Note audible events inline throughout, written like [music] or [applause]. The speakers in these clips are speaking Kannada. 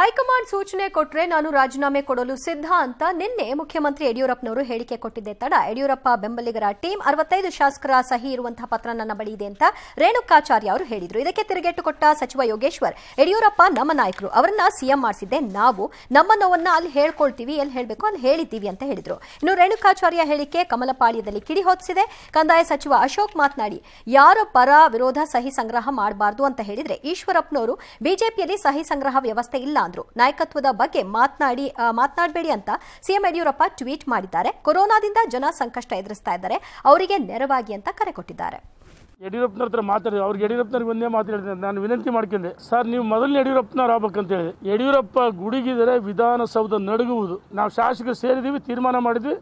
ಹೈಕಮಾಂಡ್ ಸೂಚನೆ ಕೊಟ್ಟರೆ ನಾನು ರಾಜೀನಾಮೆ ಕೊಡಲು ಸಿದ್ಧ ಅಂತ ನಿನ್ನೆ ಮುಖ್ಯಮಂತ್ರಿ ಯಡಿಯೂರಪ್ಪನವರು ಹೇಳಿಕೆ ಕೊಟ್ಟಿದ್ದೆ ತಡ ಯಡಿಯೂರಪ್ಪ ಬೆಂಬಲಿಗರ ಟೀಮ್ ಅರವತ್ತೈದು ಶಾಸಕರ ಸಹಿ ಇರುವಂತಹ ಪತ್ರ ನನ್ನ ಬಳಿ ಇದೆ ಅಂತ ರೇಣುಕಾಚಾರ್ಯ ಅವರು ಹೇಳಿದರು ಇದಕ್ಕೆ ತಿರುಗೇಟು ಕೊಟ್ಟ ಸಚಿವ ಯೋಗೇಶ್ವರ್ ಯಡಿಯೂರಪ್ಪ ನಮ್ಮ ನಾಯಕರು ಅವರನ್ನ ಸಿಎಂ ಮಾಡಿಸಿದ್ದೆ ನಾವು ನಮ್ಮ ನೋವನ್ನ ಅಲ್ಲಿ ಹೇಳ್ಕೊಳ್ತೀವಿ ಎಲ್ಲಿ ಹೇಳಬೇಕು ಅಲ್ಲಿ ಹೇಳಿದ್ದೀವಿ ಅಂತ ಹೇಳಿದರು ಇನ್ನು ರೇಣುಕಾಚಾರ್ಯ ಹೇಳಿಕೆ ಕಮಲಪಾಳ್ಯದಲ್ಲಿ ಕಿಡಿ ಹೊತ್ತಿಸಿದೆ ಕಂದಾಯ ಸಚಿವ ಅಶೋಕ್ ಮಾತನಾಡಿ ಯಾರು ಪರ ವಿರೋಧ ಸಹಿ ಸಂಗ್ರಹ ಮಾಡಬಾರದು ಅಂತ ಹೇಳಿದ್ರೆ ಈಶ್ವರಪ್ಪನವರು ಬಿಜೆಪಿಯಲ್ಲಿ ಸಹಿ ಸಂಗ್ರಹ ವ್ಯವಸ್ಥೆ ಇಲ್ಲ ಅಂದ್ರು ನಾಯಕತ್ವದ ಬಗ್ಗೆ ಮಾತನಾಡಿ ಮಾತನಾಡಬೇಡಿ ಅಂತ ಸಿಎಂ ಯಡಿಯೂರಪ್ಪ ಟ್ವೀಟ್ ಮಾಡಿದ್ದಾರೆ ಕೊರೋನಾದಿಂದ ಜನ ಸಂಕಷ್ಟ ಎದುರಿಸ್ತಾ ಇದ್ದಾರೆ ಅವರಿಗೆ ನೆರವಾಗಿ ಅಂತ ಕರೆ ಕೊಟ್ಟಿದ್ದಾರೆ ಯಡಿಯೂರಪ್ಪನ ಹತ್ರ ಮಾತಾಡಿದೆ ಅವ್ರಿಗೆ ಯಡಿಯೂರಪ್ಪನವ್ರಿಗೆ ಒಂದೇ ಮಾತಾಡಿದೆ ನಾನು ವಿನಂತಿ ಮಾಡ್ಕೊಂಡೆ ಸರ್ ನೀವು ಮೊದಲು ಯಡಿಯೂರಪ್ಪನವ್ರು ಆಗ್ಬೇಕಂತ ಹೇಳಿದೆ ಯಡಿಯೂರಪ್ಪ ಗುಡಿಗಿದರೆ ವಿಧಾನಸೌಧ ನಡುಗುವುದು ನಾವು ಶಾಸಕರು ಸೇರಿದೀವಿ ತೀರ್ಮಾನ ಮಾಡಿದ್ವಿ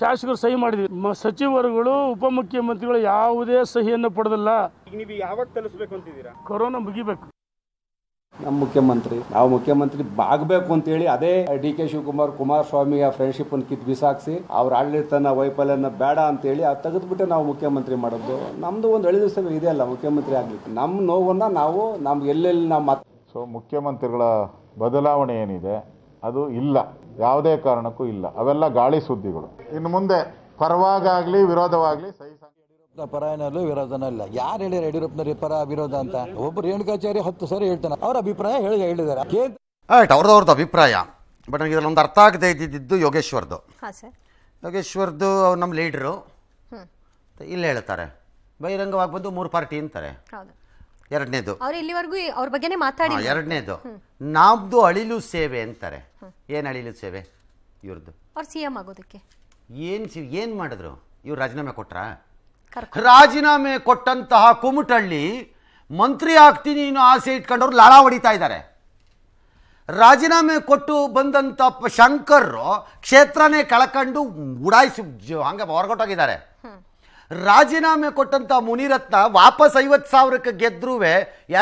ಶಾಸಕರು ಸಹಿ ಮಾಡಿದ್ವಿ ಸಚಿವರುಗಳು ಉಪಮುಖ್ಯಮಂತ್ರಿಗಳು ಯಾವುದೇ ಸಹಿಯನ್ನು ಪಡೆದಿಲ್ಲ ಯಾವಾಗ ಕೊರೋನಾ ಮುಗಿಬೇಕು ನಮ್ಮ ಮುಖ್ಯಮಂತ್ರಿ ನಾವು ಮುಖ್ಯಮಂತ್ರಿ ಆಗಬೇಕು ಹೇಳಿ ಅದೇ ಡಿ ಕೆ ಶಿವಕುಮಾರ್ ಕುಮಾರಸ್ವಾಮಿಯ ಫ್ರೆಂಡ್ಶಿಪ್ ಅನ್ನು ಕಿತ್ ಬಿಸಾಕ್ಸಿ ಅವ್ರ ಆಡಳಿತನ ವೈಫಲ್ಯನ ಬೇಡ ಅಂತ ಹೇಳಿ ಅದು ತೆಗೆದ್ಬಿಟ್ಟು ನಾವು ಮುಖ್ಯಮಂತ್ರಿ ಮಾಡೋದು ನಮ್ದು ಒಂದು ಎಳೆದ ಸಭೆ ಇದೆ ಅಲ್ಲ ಮುಖ್ಯಮಂತ್ರಿ ಆಗ್ಲಿಕ್ಕೆ ನಮ್ಮ ನೋವನ್ನ ನಾವು ನಮ್ಗೆ ಎಲ್ಲೆಲ್ಲಿ ನಮ್ಮ ಸೊ ಮುಖ್ಯಮಂತ್ರಿಗಳ ಬದಲಾವಣೆ ಏನಿದೆ ಅದು ಇಲ್ಲ ಯಾವುದೇ ಕಾರಣಕ್ಕೂ ಇಲ್ಲ ಅವೆಲ್ಲ ಗಾಳಿ ಸುದ್ದಿಗಳು ಇನ್ನು ಮುಂದೆ ಪರವಾಗಾಗ್ಲಿ ವಿರೋಧವಾಗಲಿ ಪರಾಯನಲ್ಲೂ ವಿರೋಧನಲ್ಲ ಯಾರು ಹೇಳಿದ್ರೆ ಯಡಿಯೂರಪ್ಪನವ್ರ ಪರ ವಿರೋಧ ಅಂತ ಒಬ್ಬ ರೇಣುಕಾಚಾರ್ಯ ಹತ್ತು ಸರಿ ಹೇಳ್ತಾನೆ ಅವ್ರ ಅಭಿಪ್ರಾಯ ಹೇಳಿ ಹೇಳಿದಾರೆ ಆಯ್ತು ಅವ್ರದ್ದು ಅವ್ರದ್ದು ಅಭಿಪ್ರಾಯ ಬಟ್ ನನಗೆ ಇದರಲ್ಲಿ ಒಂದು ಅರ್ಥ ಆಗದೆ ಇದ್ದಿದ್ದು ಯೋಗೇಶ್ವರ್ದು ಯೋಗೇಶ್ವರ್ದು ಅವ್ರು ನಮ್ಮ ಲೀಡ್ರು ಇಲ್ಲಿ ಹೇಳ್ತಾರೆ ಬಹಿರಂಗವಾಗಿ ಬಂದು ಮೂರು ಪಾರ್ಟಿ ಅಂತಾರೆ ಎರಡನೇದು ಇಲ್ಲಿವರೆಗೂ ಅವ್ರ ಬಗ್ಗೆನೇ ಮಾತಾಡಿ ಎರಡನೇದು ನಮ್ಮದು ಅಳಿಲು ಸೇವೆ ಅಂತಾರೆ ಏನು ಅಳಿಲು ಸೇವೆ ಇವ್ರದ್ದು ಅವ್ರು ಸಿ ಎಮ್ ಆಗೋದಕ್ಕೆ ಏನು ಸಿ ಏನು ಮಾಡಿದ್ರು ಇವ್ರು ರಾಜೀನಾಮೆ ಕೊಟ್ರಾ ರಾಜೀನಾಮೆ ಕೊಟ್ಟಂತಹ ಕುಮಟಳ್ಳಿ ಮಂತ್ರಿ ಆಗ್ತೀನಿ ಇನ್ನು ಆಸೆ ಇಟ್ಕೊಂಡವ್ರು ಲಾಳ ಹೊಡಿತಾ ಇದ್ದಾರೆ ರಾಜೀನಾಮೆ ಕೊಟ್ಟು ಬಂದಂತ ಶಂಕರ್ ಕ್ಷೇತ್ರನೇ ಕಳ್ಕೊಂಡು ಉಡಾಯಿಸಿ ಹಂಗೆ ಹೊರಗೊಟ್ಟೋಗಿದ್ದಾರೆ ರಾಜೀನಾಮೆ ಕೊಟ್ಟಂತ ಮುನಿರತ್ನ ವಾಪಸ್ ಐವತ್ತು ಸಾವಿರಕ್ಕೆ ಗೆದ್ರು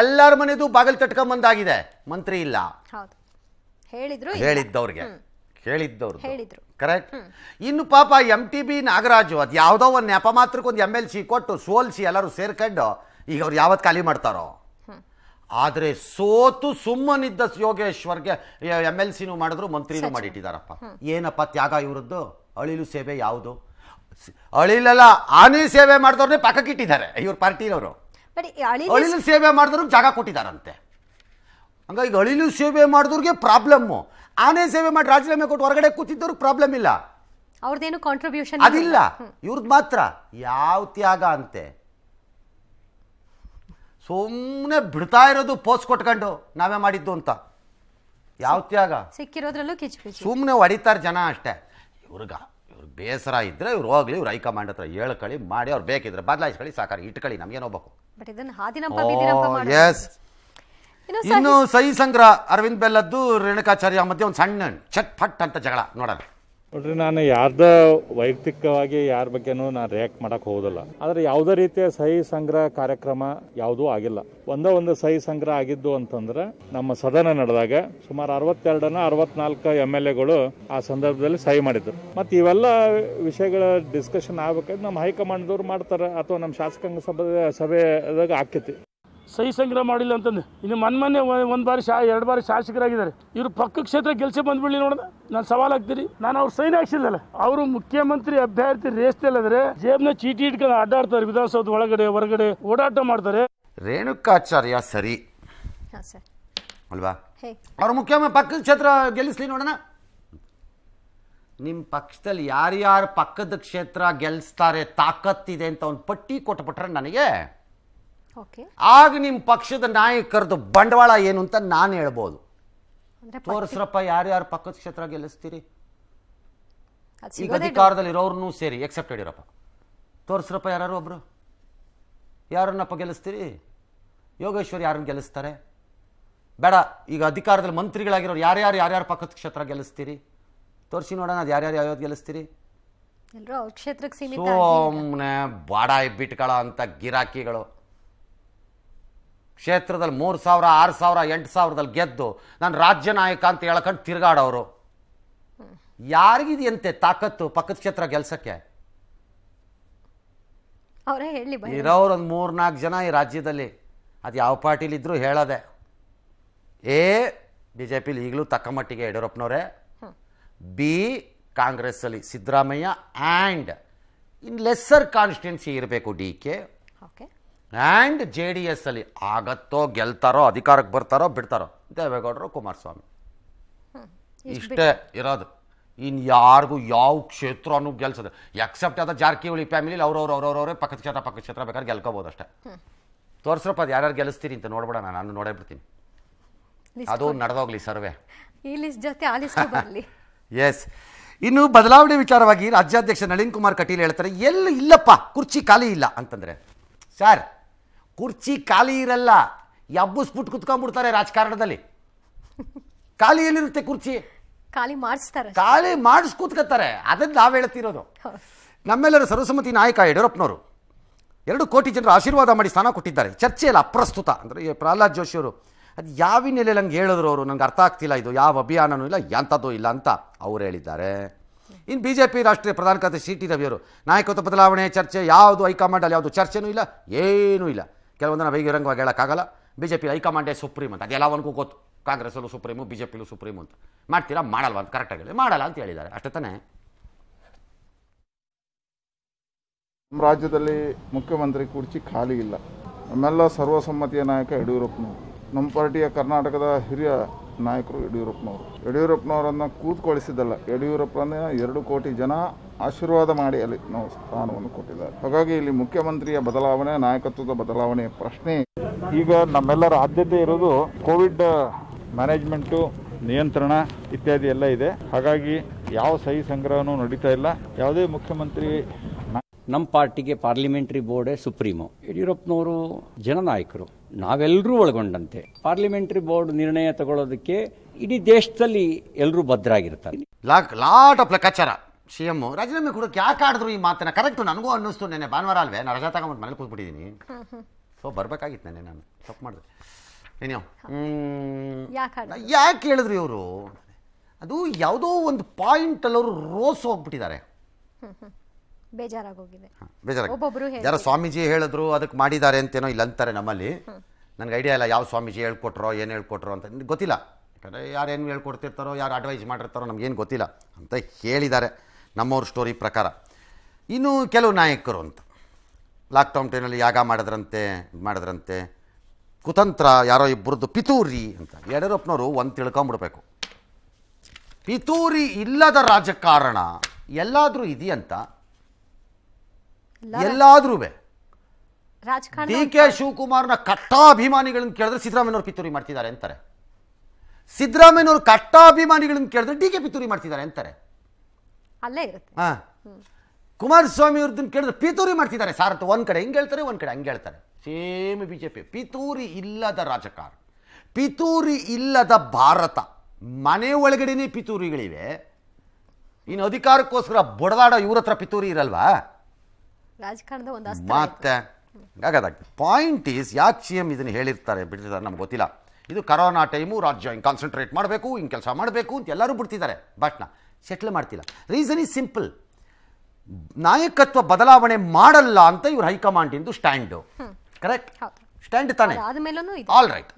ಎಲ್ಲರ ಮನೆದು ಬಾಗಿಲು ಬಂದಾಗಿದೆ ಮಂತ್ರಿ ಇಲ್ಲ ಹೇಳಿದ್ರು ಹೇಳಿದ್ದವ್ರಿಗೆ ಹೇಳಿದ್ದವ್ರು ಹೇಳಿದ್ರು ಕರೆಕ್ಟ್ ಇನ್ನು ಪಾಪ ಎಂ ಟಿ ಬಿ ನಾಗರಾಜು ಅದು ಯಾವುದೋ ಒಂದು ನೆಪ ಮಾತ್ರಕ್ಕೊಂದು ಎಮ್ ಎಲ್ ಸಿ ಕೊಟ್ಟು ಸೋಲ್ಸಿ ಎಲ್ಲರೂ ಸೇರ್ಕೊಂಡು ಈಗ ಅವ್ರು ಯಾವತ್ತು ಖಾಲಿ ಮಾಡ್ತಾರೋ ಆದರೆ ಸೋತು ಸುಮ್ಮನಿದ್ದ ಯೋಗೇಶ್ವರ್ಗೆ ಎಮ್ ಎಲ್ ಸಿನೂ ಮಾಡಿದ್ರು ಮಂತ್ರಿನೂ ಮಾಡಿಟ್ಟಿದ್ದಾರಪ್ಪ ಏನಪ್ಪ ತ್ಯಾಗ ಇವರದ್ದು ಅಳಿಲು ಸೇವೆ ಯಾವುದು ಅಳಿಲಲ್ಲ ಆನೆ ಸೇವೆ ಮಾಡಿದವ್ರನ್ನೇ ಪಕ್ಕಕ್ಕಿಟ್ಟಿದ್ದಾರೆ ಇವ್ರ ಪಾರ್ಟಿನವರು ಅಳಿಲು ಸೇವೆ ಮಾಡಿದ್ರು ಜಾಗ ಕೊಟ್ಟಿದ್ದಾರಂತೆ ಹಂಗಾಗಿ ಅಳಿಲು ಸೇವೆ ಮಾಡಿದವ್ರಿಗೆ ಪ್ರಾಬ್ಲಮ್ಮು ಆನೆ ಸೇವೆ ಮಾಡಿ ರಾಜೀನಾಮೆ ಕೊಟ್ಟು ಹೊರಗಡೆ ಕೂತಿದ್ದವ್ರಿಗೆ ಪ್ರಾಬ್ಲಮ್ ಇಲ್ಲ ಅವ್ರದ್ದೇನು ಕಾಂಟ್ರಿಬ್ಯೂಷನ್ ಅದಿಲ್ಲ ಇವ್ರದ್ದು ಮಾತ್ರ ಯಾವ ತ್ಯಾಗ ಅಂತೆ ಸುಮ್ಮನೆ ಬಿಡ್ತಾ ಇರೋದು ಪೋಸ್ಟ್ ಕೊಟ್ಕೊಂಡು ನಾವೇ ಮಾಡಿದ್ದು ಅಂತ ಯಾವ ತ್ಯಾಗ ಸಿಕ್ಕಿರೋದ್ರಲ್ಲೂ ಕಿಚ್ಚು ಸುಮ್ಮನೆ ಹೊಡಿತಾರೆ ಜನ ಅಷ್ಟೇ ಇವ್ರಿಗೆ ಇವ್ರು ಬೇಸರ ಇದ್ದರೆ ಇವ್ರು ಹೋಗ್ಲಿ ಇವ್ರು ಹೈಕಮಾಂಡ್ ಹತ್ರ ಹೇಳ್ಕೊಳ್ಳಿ ಮಾಡಿ ಅವ್ರು ಬೇಕಿದ್ರೆ ಬದಲಾಯಿಸ್ಕೊಳ್ಳಿ ಸಾಕಾಗಿ ಇಟ್ಕೊಳ್ಳಿ ನಮಗೇನೋಗ್ಬೇಕು ಬಟ್ ಇದನ್ನು ಎಸ್ ಇನ್ನು ಸಹಿ ಸಂಗ್ರಹ ಅರವಿಂದ್ ಬೆಲ್ಲದ್ದು ರೇಣುಕಾಚಾರ್ಯ ಮಧ್ಯೆ ಒಂದು ಸಣ್ಣ ಚಟ್ ಫಟ್ ಅಂತ ಜಗಳ ನೋಡೋಣ ನೋಡ್ರಿ ನಾನು ಯಾರ್ದ ವೈಯಕ್ತಿಕವಾಗಿ ಯಾರ ಬಗ್ಗೆನೂ ನಾನು ರಿಯಾಕ್ಟ್ ಮಾಡಕ್ ಹೋಗೋದಿಲ್ಲ ಆದ್ರೆ ಯಾವುದೇ ರೀತಿಯ ಸಹಿ ಸಂಗ್ರಹ ಕಾರ್ಯಕ್ರಮ ಯಾವುದೂ ಆಗಿಲ್ಲ ಒಂದೇ ಒಂದು ಸಹಿ ಸಂಗ್ರಹ ಆಗಿದ್ದು ಅಂತಂದ್ರೆ ನಮ್ಮ ಸದನ ನಡೆದಾಗ ಸುಮಾರು ಅರವತ್ತೆರಡನ ಅರವತ್ನಾಲ್ಕು ಎಮ್ ಎಲ್ ಎಗಳು ಆ ಸಂದರ್ಭದಲ್ಲಿ ಸಹಿ ಮಾಡಿದ್ರು ಮತ್ತೆ ಇವೆಲ್ಲ ವಿಷಯಗಳ ಡಿಸ್ಕಷನ್ ಆಗ್ಬೇಕಾದ್ರೆ ನಮ್ಮ ಹೈಕಮಾಂಡ್ದವ್ರು ಮಾಡ್ತಾರೆ ಅಥವಾ ನಮ್ಮ ಶಾಸಕಾಂಗ ಸಭೆ ಸಭೆದಾಗ ಆಕೈತಿ ಸಹಿ ಸಂಗ್ರಹ ಮಾಡಿಲ್ಲ ಅಂತಂದು ಇನ್ನು ಮೊನ್ನೆ ಒಂದು ಬಾರಿ ಶಾ ಎರಡು ಬಾರಿ ಶಾಸಕರಾಗಿದ್ದಾರೆ ಇವರು ಪಕ್ಕ ಕ್ಷೇತ್ರ ಗೆಲ್ಸಿ ಬಂದ್ಬಿಡ್ಲಿ ನೋಡನ ನಾನು ಸವಾಲ್ ಆಗ್ತೀರಿ ನಾನು ಅವ್ರು ಸೈನ್ ಹಾಕ್ಸಿಲ್ಲಲ್ಲ ಅವರು ಮುಖ್ಯಮಂತ್ರಿ ಅಭ್ಯರ್ಥಿ ಆದರೆ ಜೇಬ್ನ ಚೀಟಿ ಇಟ್ಕೊಂಡು ಅಡ್ಡಾಡ್ತಾರೆ ವಿಧಾನಸೌಧ ಒಳಗಡೆ ಹೊರಗಡೆ ಓಡಾಟ ಮಾಡ್ತಾರೆ ರೇಣುಕಾಚಾರ್ಯ ಸರಿ ಅಲ್ವಾ ಅವ್ರ ಮುಖ್ಯಮಂತ್ರಿ ಪಕ್ಕದ ಕ್ಷೇತ್ರ ಗೆಲ್ಲಿಸ್ಲಿ ನೋಡೋಣ ನಿಮ್ಮ ಪಕ್ಷದಲ್ಲಿ ಯಾರ್ಯಾರು ಪಕ್ಕದ ಕ್ಷೇತ್ರ ಗೆಲ್ಲಿಸ್ತಾರೆ ತಾಕತ್ತಿದೆ ಅಂತ ಒಂದು ಪಟ್ಟಿ ಕೊಟ್ಬಿಟ್ರೆ ನನಗೆ ಆಗ ನಿಮ್ಮ ಪಕ್ಷದ ನಾಯಕರದು ಬಂಡವಾಳ ಏನು ಅಂತ ನಾನು ಹೇಳ್ಬೋದು ತೋರಿಸ್ರಪ್ಪ ಯಾರ್ಯಾರು ಪಕ್ಕದ ಕ್ಷೇತ್ರ ಗೆಲ್ಲಿಸ್ತೀರಿ ಈಗ ಅಧಿಕಾರದಲ್ಲಿ ಇರೋರು ಸೇರಿ ಎಕ್ಸೆಪ್ಟ್ ಇರಪ್ಪ ತೋರಿಸ್ರಪ್ಪ ಯಾರು ಒಬ್ರು ಯಾರನ್ನಪ್ಪ ಗೆಲ್ಲಿಸ್ತೀರಿ ಯೋಗೇಶ್ವರ್ ಯಾರನ್ನ ಗೆಲ್ಲಿಸ್ತಾರೆ ಬೇಡ ಈಗ ಅಧಿಕಾರದಲ್ಲಿ ಮಂತ್ರಿಗಳಾಗಿರೋರು ಯಾರ್ಯಾರು ಯಾರ್ಯಾರು ಪಕ್ಕದ ಕ್ಷೇತ್ರ ಗೆಲ್ಲಿಸ್ತೀರಿ ತೋರಿಸಿ ನೋಡೋಣ ಅದು ಯಾರ್ಯಾರು ಯಾವ್ಯಾವ್ದು ಗೆಲ್ಲಿಸ್ತೀರಿ ಸೋಮ್ನೆ ಬಾಡ ಬಿಟ್ಕಳ ಅಂತ ಗಿರಾಕಿಗಳು ಕ್ಷೇತ್ರದಲ್ಲಿ ಮೂರು ಸಾವಿರ ಆರು ಸಾವಿರ ಎಂಟು ಸಾವಿರದಲ್ಲಿ ಗೆದ್ದು ನಾನು ರಾಜ್ಯ ನಾಯಕ ಅಂತ ಹೇಳ್ಕೊಂಡು ತಿರುಗಾಡೋರು ಯಾರಿಗಿದೆಯಂತೆ ತಾಕತ್ತು ಪಕ್ಕದ ಕ್ಷೇತ್ರ ಗೆಲ್ಸಕ್ಕೆ ಒಂದು ಮೂರ್ನಾಲ್ಕು ಜನ ಈ ರಾಜ್ಯದಲ್ಲಿ ಅದು ಯಾವ ಪಾರ್ಟಿಲಿದ್ರೂ ಹೇಳೋದೆ ಎ ಬಿ ಜೆ ಪಿಲಿ ಈಗಲೂ ತಕ್ಕ ಮಟ್ಟಿಗೆ ಯಡಿಯೂರಪ್ಪನವರೇ ಬಿ ಕಾಂಗ್ರೆಸ್ಸಲ್ಲಿ Siddaramaiah and in lesser constituency ಇರಬೇಕು D K okay and J D ಎಸ್ಸಲ್ಲಿ ಆಗತ್ತೋ ಗೆಲ್ತಾರೋ ಅಧಿಕಾರಕ್ಕೆ ಬರ್ತಾರೋ ಬಿಡ್ತಾರೋ ದೇವೇಗೌಡರು ಕುಮಾರಸ್ವಾಮಿ ಇಷ್ಟೇ ಇರೋದು ಇನ್ನು ಯಾರಿಗೂ ಯಾವ ಕ್ಷೇತ್ರನು ಗೆಲ್ಸೋದು ಎಕ್ಸೆಪ್ಟ್ ಆದ ಜಾರಕಿಹೊಳಿ ಫ್ಯಾಮಿಲಿ ಅವ್ರವ್ರು ಅವ್ರವ್ರವ್ರೇ ಪಕ್ಕದ ಕ್ಷೇತ್ರ ಪಕ್ಕದ ಕ್ಷೇತ್ರ ಬೇಕಾದ್ರೆ ಗೆಲ್ಕೋಬೋದು ಅಷ್ಟೇ ತೋರಿಸ್ರಪ್ಪ ಅದು ಯಾರ್ಯಾರು ಗೆಲ್ಲಿಸ್ತೀರಿ ಅಂತ ನೋಡ್ಬೇಡ ನಾನು ನೋಡೇ ಬಿಡ್ತೀನಿ ಅದು ನಡೆದೋಗ್ಲಿ ಸರ್ವೆ ಈ ಲಿಸ್ಟ್ ಜೊತೆ ಎಸ್ [laughs] ಇನ್ನು ಬದಲಾವಣೆ ವಿಚಾರವಾಗಿ ರಾಜ್ಯಾಧ್ಯಕ್ಷ ನಳಿನ್ ಕುಮಾರ್ ಕಟೀಲ್ ಹೇಳ್ತಾರೆ ಎಲ್ಲಿ ಇಲ್ಲಪ್ಪ ಕುರ್ಚಿ ಖಾಲಿ ಇಲ್ಲ ಅಂತಂದರೆ ಸರ್ ಕುರ್ಚಿ ಖಾಲಿ ಇರಲ್ಲ ಎಬ್ಬಿಸ್ಬಿಟ್ಟು ಕುತ್ಕೊಂಡ್ಬಿಡ್ತಾರೆ ರಾಜಕಾರಣದಲ್ಲಿ ಖಾಲಿ ಎಲ್ಲಿರುತ್ತೆ ಕುರ್ಚಿ ಖಾಲಿ ಮಾಡಿಸ್ತಾರೆ ಖಾಲಿ ಮಾಡಿಸ್ ಕೂತ್ಕೋತಾರೆ ಅದನ್ನ ನಾವು ಹೇಳ್ತಿರೋದು ನಮ್ಮೆಲ್ಲರೂ ಸರ್ವಸಮ್ಮತಿ ನಾಯಕ ಯಡಿಯೂರಪ್ಪನವರು ಎರಡು ಕೋಟಿ ಜನರು ಆಶೀರ್ವಾದ ಮಾಡಿ ಸ್ಥಾನ ಕೊಟ್ಟಿದ್ದಾರೆ ಚರ್ಚೆಯಲ್ಲ ಅಪ್ರಸ್ತುತ ಅಂದರೆ ಪ್ರಹ್ಲಾದ್ ಜೋಶಿ ಅವರು ಅದು ಯಾವ ನೆಲೆಯಲ್ಲಿ ನಂಗೆ ಹೇಳಿದ್ರು ಅವರು ನಂಗೆ ಅರ್ಥ ಆಗ್ತಿಲ್ಲ ಇದು ಯಾವ ಅಭಿಯಾನನೂ ಇಲ್ಲ ಎಂಥದ್ದು ಇಲ್ಲ ಅಂತ ಅವ್ರು ಹೇಳಿದ್ದಾರೆ ಇನ್ನು ಬಿ ಜೆ ಪಿ ರಾಷ್ಟ್ರೀಯ ಪ್ರಧಾನ ಖಾತೆ ಸಿ ಟಿ ರವಿಯವರು ನಾಯಕತ್ವ ಬದಲಾವಣೆ ಚರ್ಚೆ ಯಾವುದು ಅಲ್ಲಿ ಯಾವುದು ಚರ್ಚೆನೂ ಇಲ್ಲ ಏನೂ ಇಲ್ಲ ಕೆಲವೊಂದನ್ನು ಬಹಿರಂಗವಾಗಿ ಹೇಳೋಕ್ಕಾಗಲ್ಲ ಬಿ ಜೆ ಪಿ ಹೈಕಮಾಂಡೇ ಸುಪ್ರೀಂ ಅಂತ ಅದೆಲ್ಲವನಿಗೂ ಗೊತ್ತು ಕಾಂಗ್ರೆಸ್ಸಲ್ಲೂ ಸುಪ್ರೀಮು ಬಿ ಜೆ ಪಿಲೂ ಸುಪ್ರೀಮು ಅಂತ ಮಾಡ್ತೀರಾ ಮಾಡಲ್ವ ಅಂತ ಕರೆಕ್ಟಾಗಿ ಹೇಳಿ ಮಾಡಲ್ಲ ಅಂತ ಹೇಳಿದ್ದಾರೆ ಅಷ್ಟೇ ತಾನೇ ನಮ್ಮ ರಾಜ್ಯದಲ್ಲಿ ಮುಖ್ಯಮಂತ್ರಿ ಕುರ್ಚಿ ಖಾಲಿ ಇಲ್ಲ ನಮ್ಮೆಲ್ಲ ಸರ್ವಸಮ್ಮತಿಯ ನಾಯಕ ಯಡಿಯೂರಪ್ಪನವರು ನಮ್ಮ ಪಾರ್ಟಿಯ ಕರ್ನಾಟಕದ ಹಿರಿಯ ನಾಯಕರು ಯಡಿಯೂರಪ್ಪನವರು ಯಡಿಯೂರಪ್ಪನವರನ್ನು ಕೂತ್ಕೊಳಿಸಿದ್ದಲ್ಲ ಯಡಿಯೂರಪ್ಪನ ಎರಡು ಕೋಟಿ ಜನ ಆಶೀರ್ವಾದ ಮಾಡಿ ಅಲ್ಲಿ ನಾವು ಸ್ಥಾನವನ್ನು ಕೊಟ್ಟಿದ್ದಾರೆ ಹಾಗಾಗಿ ಇಲ್ಲಿ ಮುಖ್ಯಮಂತ್ರಿಯ ಬದಲಾವಣೆ ನಾಯಕತ್ವದ ಬದಲಾವಣೆ ಪ್ರಶ್ನೆ ಈಗ ನಮ್ಮೆಲ್ಲರ ಆದ್ಯತೆ ಇರೋದು ಕೋವಿಡ್ ಮ್ಯಾನೇಜ್ಮೆಂಟು ನಿಯಂತ್ರಣ ಇತ್ಯಾದಿ ಎಲ್ಲ ಇದೆ ಹಾಗಾಗಿ ಯಾವ ಸಹಿ ಸಂಗ್ರಹನೂ ನಡೀತಾ ಇಲ್ಲ ಯಾವುದೇ ಮುಖ್ಯಮಂತ್ರಿ ನಮ್ಮ ಪಾರ್ಟಿಗೆ ಪಾರ್ಲಿಮೆಂಟರಿ ಬೋರ್ಡೇ ಸುಪ್ರೀಮು ಯಡಿಯೂರಪ್ಪನವರು ಜನನಾಯಕರು ನಾವೆಲ್ಲರೂ ಒಳಗೊಂಡಂತೆ ಪಾರ್ಲಿಮೆಂಟರಿ ಬೋರ್ಡ್ ನಿರ್ಣಯ ತಗೊಳ್ಳೋದಕ್ಕೆ ಇಡೀ ದೇಶದಲ್ಲಿ ಎಲ್ಲರೂ ಭದ್ರಾಗಿರ್ತಾರೆ ಲಾಟ್ ಆಫ್ ಲೆಕ್ಕಾಚಾರ ಸಿ ಎಮ್ ರಾಜೀನಾಮೆ ಕೊಡೋಕೆ ಯಾಕೆ ಆಡಿದ್ರು ಈ ಮಾತನ್ನ ಕರೆಕ್ಟ್ ನನಗೂ ಅನ್ನಿಸ್ತು ನೆನೆ ಭಾನುವಾರ ಅಲ್ವೇ ನಾನು ರಜಾ ತಗೊಂಬಂದು ಮನೇಲಿ ಕೂತ್ಬಿಟ್ಟಿದ್ದೀನಿ ಸೊ ಬರ್ಬೇಕಾಗಿತ್ತು ನೆನೆ ನಾನು ತಪ್ಪು ಮಾಡಿದೆ ಏನೋ ಯಾಕೆ ಹೇಳಿದ್ರು ಇವರು ಅದು ಯಾವುದೋ ಒಂದು ಪಾಯಿಂಟಲ್ಲಿ ಅವರು ರೋಸ್ ಹೋಗ್ಬಿಟ್ಟಿದ್ದಾರೆ ಬೇಜಾರಾಗೋಗಿದೆ ಸ್ವಾಮೀಜಿ ಹೇಳಿದ್ರು ಅದಕ್ಕೆ ಮಾಡಿದ್ದಾರೆ ಅಂತೇನೋ ಇಲ್ಲ ಅಂತಾರೆ ನಮ್ಮಲ್ಲಿ ನನಗೆ ಐಡಿಯಾ ಇಲ್ಲ ಯಾವ ಸ್ವಾಮೀಜಿ ಹೇಳ್ಕೊಟ್ರೋ ಏನು ಹೇಳ್ಕೊಟ್ರೋ ಅಂತ ಗೊತ್ತಿಲ್ಲ ಯಾರು ಏನು ಹೇಳ್ಕೊಡ್ತಿರ್ತಾರೋ ಯಾರು ಅಡ್ವೈಸ್ ಮಾಡಿರ್ತಾರೋ ನಮಗೇನು ಗೊತ್ತಿಲ್ಲ ಅಂತ ಹೇಳಿದ್ದಾರೆ ನಮ್ಮವ್ರ ಸ್ಟೋರಿ ಪ್ರಕಾರ ಇನ್ನು ಕೆಲವು ನಾಯಕರು ಅಂತ ಲಾಕ್ಡೌನ್ ಟೈಮಲ್ಲಿ ಯಾಗ ಮಾಡಿದ್ರಂತೆ ಮಾಡಿದ್ರಂತೆ ಕುತಂತ್ರ ಯಾರೋ ಇಬ್ಬರದ್ದು ಪಿತೂರಿ ಅಂತ ಯಡಿಯೂರಪ್ಪನವರು ಒಂದು ತಿಳ್ಕೊಂಬಿಡ್ಬೇಕು ಪಿತೂರಿ ಇಲ್ಲದ ರಾಜಕಾರಣ ಎಲ್ಲಾದರೂ ಇದೆಯಂತ ಎಲ್ಲಾದ್ರೂ ಡಿ ಕೆ ಶಿವಕುಮಾರ್ನ ಕಟ್ಟಾಭಿಮಾನಿಗಳನ್ನು ಕೇಳಿದ್ರೆ ಸಿದ್ದರಾಮಯ್ಯವರು ಪಿತೂರಿ ಮಾಡ್ತಿದ್ದಾರೆ ಅಂತಾರೆ ಸಿದ್ದರಾಮಯ್ಯವ್ರು ಕಟ್ಟಾಭಿಮಾನಿಗಳನ್ನು ಕೇಳಿದ್ರೆ ಡಿ ಕೆ ಪಿತೂರಿ ಮಾಡ್ತಿದ್ದಾರೆ ಅಂತಾರೆ ಅಲ್ಲೇ ಇರುತ್ತೆ ಹಾ ಕುಮಾರಸ್ವಾಮಿ ಅವ್ರದ್ದನ್ನು ಕೇಳಿದ್ರೆ ಪಿತೂರಿ ಮಾಡ್ತಿದ್ದಾರೆ ಸಾರ್ ಒಂದು ಕಡೆ ಹಿಂಗೆ ಹೇಳ್ತಾರೆ ಒಂದು ಕಡೆ ಹಂಗೆ ಹೇಳ್ತಾರೆ ಸೇಮ್ ಬಿ ಜೆ ಪಿ ಪಿತೂರಿ ಇಲ್ಲದ ರಾಜಕಾರಣ ಪಿತೂರಿ ಇಲ್ಲದ ಭಾರತ ಮನೆ ಒಳಗಡೆನೇ ಪಿತೂರಿಗಳಿವೆ ಇನ್ನು ಅಧಿಕಾರಕ್ಕೋಸ್ಕರ ಬಡದಾಡೋ ಇವ್ರ ಹತ್ರ ಪಿತೂರಿ ಇರಲ್ವಾ ರಾಜಕಾರಣದ ಒಂದು ಮತ್ತೆ ಹಾಗಾದಾಗ ಪಾಯಿಂಟ್ ಈಸ್ ಯಾಕೆ ಸಿ ಎಮ್ ಇದನ್ನು ಹೇಳಿರ್ತಾರೆ ಬಿಡ್ತಿದ್ದಾರೆ ನಮ್ಗೆ ಗೊತ್ತಿಲ್ಲ ಇದು ಕರೋನಾ ಟೈಮು ರಾಜ್ಯ ಹಿಂಗೆ ಕಾನ್ಸಂಟ್ರೇಟ್ ಮಾಡಬೇಕು ಹಿಂಗೆ ಕೆಲಸ ಮಾಡಬೇಕು ಅಂತ ಎಲ್ಲರೂ ಬಿಡ್ತಿದ್ದಾರೆ ಬಟ್ನ ಸೆಟ್ಲ್ ಮಾಡ್ತಿಲ್ಲ ರೀಸನ್ ಈಸ್ ಸಿಂಪಲ್ ನಾಯಕತ್ವ ಬದಲಾವಣೆ ಮಾಡಲ್ಲ ಅಂತ ಇವ್ರ ಹೈಕಮಾಂಡ್ ಇಂದು ಸ್ಟ್ಯಾಂಡು ಕರೆಕ್ಟ್ ಸ್ಟ್ಯಾಂಡ್ ತಾನೆ ಆಲ್ ರೈಟ್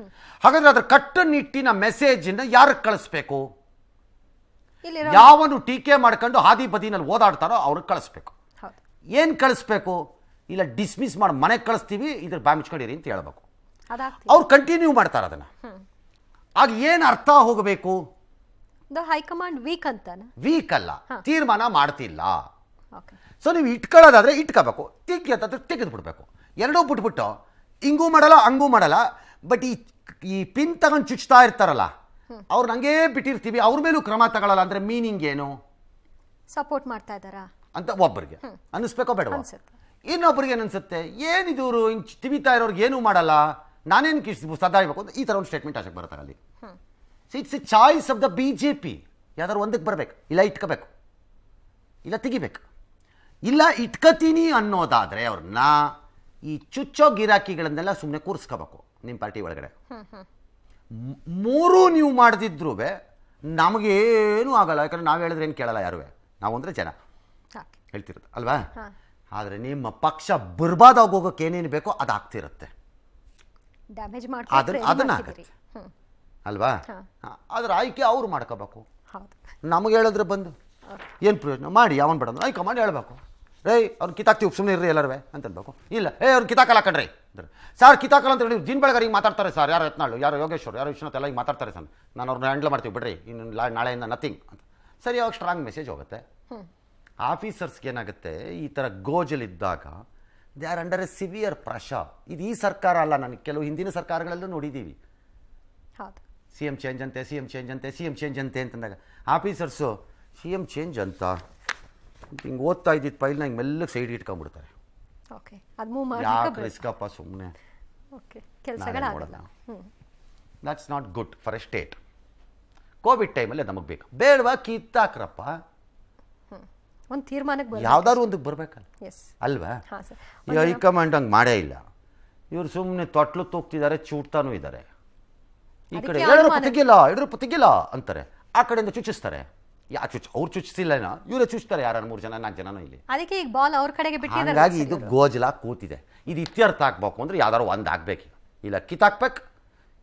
ಹಾಗಾದ್ರೆ ಅದರ ಕಟ್ಟುನಿಟ್ಟಿನ ಮೆಸೇಜನ್ನ ಯಾರು ಕಳಿಸ್ಬೇಕು ಯಾವನು ಟೀಕೆ ಮಾಡ್ಕೊಂಡು ಹಾದಿ ಬದಿನಲ್ಲಿ ಓದಾಡ್ತಾರೋ ಅವ್ರಿಗೆ ಕಳಿಸ್ಬೇಕು ಏನು ಕಳಿಸ್ಬೇಕು ಇಲ್ಲ ಡಿಸ್ಮಿಸ್ ಮಾಡಿ ಮನೆಗೆ ಕಳಿಸ್ತೀವಿ ಇದ್ರ ಬಾಮಿಚ್ಕೊಂಡಿರಿ ಅಂತ ಹೇಳ್ಬೇಕು ಅವ್ರು ಕಂಟಿನ್ಯೂ ಮಾಡ್ತಾರೆ ಅದನ್ನು ಆಗ ಏನು ಅರ್ಥ ಹೋಗಬೇಕು ದ ಹೈಕಮಾಂಡ್ ವೀಕ್ ಅಂತ ವೀಕ್ ಅಲ್ಲ ತೀರ್ಮಾನ ಮಾಡ್ತಿಲ್ಲ ಸೊ ನೀವು ಇಟ್ಕೊಳ್ಳೋದಾದ್ರೆ ಇಟ್ಕೋಬೇಕು ತೆಗಿ ಅಂತಂದ್ರೆ ತೆಗೆದು ಬಿಡ್ಬೇಕು ಎರಡೂ ಬಿಟ್ಬಿಟ್ಟು ಹಿಂಗೂ ಮಾಡಲ್ಲ ಹಂಗೂ ಮಾಡಲ್ಲ ಬಟ್ ಈ ಈ ಪಿನ್ ತಗೊಂಡು ಚುಚ್ತಾ ಇರ್ತಾರಲ್ಲ ಅವ್ರು ನಂಗೆ ಬಿಟ್ಟಿರ್ತೀವಿ ಅವ್ರ ಮೇಲೂ ಕ್ರಮ ತಗೊಳ್ಳಲ್ಲ ಅಂದ್ರೆ ಮೀನಿಂಗ್ ಏನು ಸಪೋರ್ಟ್ ಮಾಡ್ತಾ ಇದ್ದಾರಾ ಅಂತ ಒಬ್ಬರಿಗೆ ಅನ್ನಿಸ್ಬೇಕೋ ಬೇಡ ಇನ್ನೊಬ್ಬರಿಗೆ ಏನು ಅನ್ಸುತ್ತೆ ಏನಿದು ಹಿಂಗೆ ತಿವಿತಾ ಇರೋರ್ಗೆ ಏನೂ ಮಾಡಲ್ಲ ನಾನೇನು ಕಿಸ್ ಸದಾ ಇರ್ಬೇಕು ಈ ತರ ಒಂದು ಸ್ಟೇಟ್ಮೆಂಟ್ ಆಚೆಗೆ ಬರ್ತಾರೆ ಅಲ್ಲಿ so it's a choice of the B J P ಯಾವ್ದಾದ್ರು ಒಂದಕ್ಕೆ ಬರಬೇಕು ಇಲ್ಲ ಇಟ್ಕೋಬೇಕು ಇಲ್ಲ ತೆಗಿಬೇಕು ಇಲ್ಲ ಇಟ್ಕತೀನಿ ಅನ್ನೋದಾದರೆ ಅವ್ರನ್ನ ಈ ಚುಚ್ಚೋ ಗಿರಾಕಿಗಳನ್ನೆಲ್ಲ ಸುಮ್ಮನೆ ಕೂರಿಸ್ಕೋಬೇಕು ನಿಮ್ಮ ಪಾರ್ಟಿ ಒಳಗಡೆ ಮೂರು ನೀವು ಮಾಡ್ದಿದ್ರೂ ನಮಗೇನು ಆಗಲ್ಲ ಯಾಕಂದ್ರೆ ನಾವು ಹೇಳಿದ್ರೆ ಏನು ಕೇಳಲ್ಲ ಯಾರು ನಾವು ಅಂದರೆ ಜನ ಹೇಳ್ತಿರೋದು ಅಲ್ವಾ ಆದರೆ ನಿಮ್ಮ ಪಕ್ಷ ಬುರ್ಬಾದಾಗೋಗೋಕೆ ಏನೇನು ಬೇಕೋ ಅದು ಆಗ್ತಿರುತ್ತೆ ಅದನ್ನ ಅದನ್ನಾಗುತ್ತೆ ಅಲ್ವಾ ಅದ್ರ ಆಯ್ಕೆ ಅವ್ರು ಮಾಡ್ಕೋಬೇಕು ನಮಗೆ ಹೇಳಿದ್ರೆ ಬಂದು ಏನು ಪ್ರಯೋಜನ ಮಾಡಿ ಅವನು ಬೇಡ ಆಯ್ಕೆ ಮಾಡಿ ಹೇಳಬೇಕು ರೇ ಅವ್ರು ಕಿತಾಕ್ತಿವಿ ಸುಮ್ಮನೆ ಇರ್ರಿ ಎಲ್ಲರವೇ ಅಂತ ಅನ್ಬೇಕು ಇಲ್ಲ ಏ ಅವ್ರು ಕಿತಾಕಲ್ಲ ಕಣ್ರಿ ಅಂದ್ರೆ ಸರ್ ಕಿತಾಕಲ್ಲ ಅಂತ ಹೇಳಿ ಜೀನ್ ಈಗ ಮಾತಾಡ್ತಾರೆ ಸರ್ ಯಾರು ಯತ್ನಾಳು ಯಾರು ಯೋಗೇಶ್ವರ್ ಯಾರು ವಿಶ್ವನಾಥ್ ಎಲ್ಲ ಈಗ ಮಾತಾಡ್ತಾರೆ ಸರ್ ನಾನು ಅವ್ರನ್ನ ಹ್ಯಾಂಡಲ್ ಮಾಡ್ತೀವಿ ಬಿಡ್ರಿ ಇನ್ನು ನಾಳೆಯಿಂದ ನಥಿಂಗ್ ಅಂತ ಸರಿ ಅವಾಗ ಸ್ಟ್ರಾಂಗ್ ಮೆಸೇಜ್ ಹೋಗುತ್ತೆ ಆಫೀಸರ್ಸ್ಗೆ ಏನಾಗುತ್ತೆ ಈ ಥರ ಗೋಜಲಿದ್ದಾಗ they are under a severe pressure ಇದು ಈ ಸರ್ಕಾರ ಅಲ್ಲ ನಾನು ಕೆಲವು ಹಿಂದಿನ ಸರ್ಕಾರಗಳಲ್ಲೂ ನೋಡಿದ್ದೀವಿ ಸಿ ಎಮ್ ಚೇಂಜ್ ಅಂತೆ ಸಿ ಎಮ್ ಚೇಂಜ್ ಅಂತೆ ಸಿ ಎಮ್ ಚೇಂಜ್ ಅಂತೆ ಅಂತಂದಾಗ ಆಫೀಸರ್ಸು ಸಿ ಎಮ್ ಚೇಂಜ್ ಅಂತ ಹಿಂಗೆ ಓದ್ತಾ ಇದ್ದಿದ್ದು ಫೈಲ್ನ ಹಿಂಗೆ ಮೆಲ್ಲಗೆ ಸೈಡ್ ಇಟ್ಕೊಂಡ್ಬಿಡ್ತಾರೆ ಯಾಕೆ ರಿಸ್ಕಪ್ಪ ಸುಮ್ಮನೆ that's not good for a state covid ಟೈಮಲ್ಲಿ ನಮಗೆ ಬೇಕು ಬೇಡವಾ ಕಿತ್ತಾಕ್ರಪ್ಪ ಒಂದು ತೀರ್ಮಾನಕ್ಕೆ ಯಾವ್ದಾದ್ರು ಒಂದಕ್ಕೆ ಬರಬೇಕಲ್ಲ ಅಲ್ವಾ ಈ ಹೈಕಮಾಂಡ್ ಹಂಗೆ ಮಾಡೇ ಇಲ್ಲ ಇವರು ಸುಮ್ಮನೆ ತೊಟ್ಲು ತೋಗ್ತಿದ್ದಾರೆ ಚೂಡ್ತಾನೂ ಇದ್ದಾರೆ ಈ ಕಡೆ ಎಲ್ಲರೂ ಪತಿಗಿಲ್ಲ ಎಲ್ಲರೂ ಪತಿಗಿಲ್ಲ ಅಂತಾರೆ ಆ ಕಡೆಯಿಂದ ಚುಚ್ಚಿಸ್ತಾರೆ ಯಾ ಚುಚ್ ಅವ್ರು ಚುಚ್ಚಿಸಿಲ್ಲ ಇವರೇ ಚುಚ್ತಾರೆ ಯಾರು ಮೂರು ಜನ ನಾಲ್ಕು ಜನನೂ ಇಲ್ಲಿ ಅದಕ್ಕೆ ಈಗ ಬಾಲ್ ಅವ್ರ ಕಡೆಗೆ ಹಾಗಾಗಿ ಇದು ಗೋಜಲ ಕೂತಿದೆ ಇದು ಇತ್ಯರ್ಥ ಹಾಕ್ಬೇಕು ಅಂದ್ರೆ ಯಾವ್ದಾರು ಒಂದ್ ಆಗ್ಬೇಕು ಇಲ್ಲ ಕಿತ್ತಾಕ್ಬೇಕು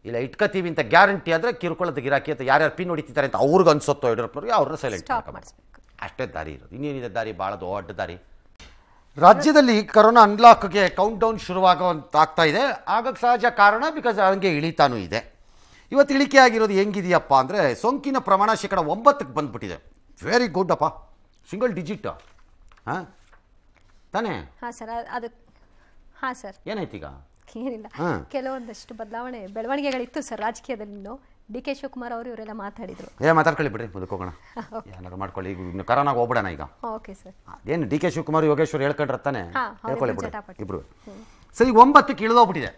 ಇಲ್ಲ ಇಟ್ಕೋತೀವಿ ಅಂತ ಗ್ಯಾರಂಟಿ ಆದ್ರೆ ಕಿರುಕುಳದ ಗಿರಾಕಿ ಅಂತ ಯಾರ್ಯಾರು ಪಿನ್ ಹೊಡಿತಿದ್ದಾರೆ ಅಂತ ಅವ್ರಿಗೆ ಅನ್ಸುತ್ತೋ ಯಡಿಯೂರಪ್ಪ ಅವ್ರನ್ನ ಸೈಲೆಂಟ್ ಅಷ್ಟೇ ದಾರಿ ಇರೋದು ಇನ್ನೇನಿದೆ ದಾರಿ ಬಹಳ ದೊಡ್ಡ ದಾರಿ ರಾಜ್ಯದಲ್ಲಿ ಕರೋನಾ ಅನ್ಲಾಕ್ಗೆ ಕೌಂಟ್ ಡೌನ್ ಆಗ್ತಾ ಇದೆ ಆಗಕ್ಕೆ ಸಹಜ ಕಾರಣ ಬಿಕಾಸ್ ಹಂಗೆ ಇಳಿತಾನು ಇದೆ ಇವತ್ತು ಇಳಿಕೆ ಆಗಿರೋದು ಹೆಂಗಿದೆಯಪ್ಪ ಅಂದರೆ ಸೋಂಕಿನ ಪ್ರಮಾಣ ಶೇಕಡ ಒಂಬತ್ತಕ್ಕೆ ಬಂದ್ಬಿಟ್ಟಿದೆ ವೆರಿ ಗುಡ್ ಅಪ್ಪ ಸಿಂಗಲ್ ಡಿಜಿಟ್ ಹಾಂ ತಾನೇ ಹಾಂ ಸರ್ ಅದು ಹಾಂ ಸರ್ ಈಗ ಏನಿಲ್ಲ ಕೆಲವೊಂದಷ್ಟು ಬದಲಾವಣೆ ಬೆಳವಣಿಗೆಗಳಿತ್ತು ಸರ್ ರಾಜಕೀಯದಲ್ಲಿ ಡಿ ಕೆ ಶಿವಕುಮಾರ್ ಅವರು ಇವರೆಲ್ಲ ಮಾತಾಡಿದ್ರು ಏ ಮಾತಾಡ್ಕೊಳ್ಳಿ ಬಿಡ್ರಿ ಮುಂದಕ್ಕೆ ಹೋಗೋಣ [laughs] ಏನಾದ್ರು ಮಾಡ್ಕೊಳ್ಳಿ ಈಗ ಕರೋನಾಗ ಹೋಗ್ಬಿಡೋಣ ಈಗ ಓಕೆ ಸರ್ ಅದೇನು ಡಿ ಕೆ ಶಿವಕುಮಾರ್ ಯೋಗೇಶ್ವರ್ ಹೇಳ್ಕೊಂಡ್ರೆ ತಾನೆ ಹೇಳ್ಕೊಳ್ಳಿ ಬಿಡ್ರಿ ಇಬ್ರು ಸರಿ ಒಂಬತ್ತಕ್ಕೆ ಇಳಿದೋಗ್ಬಿಟ್ಟಿದೆ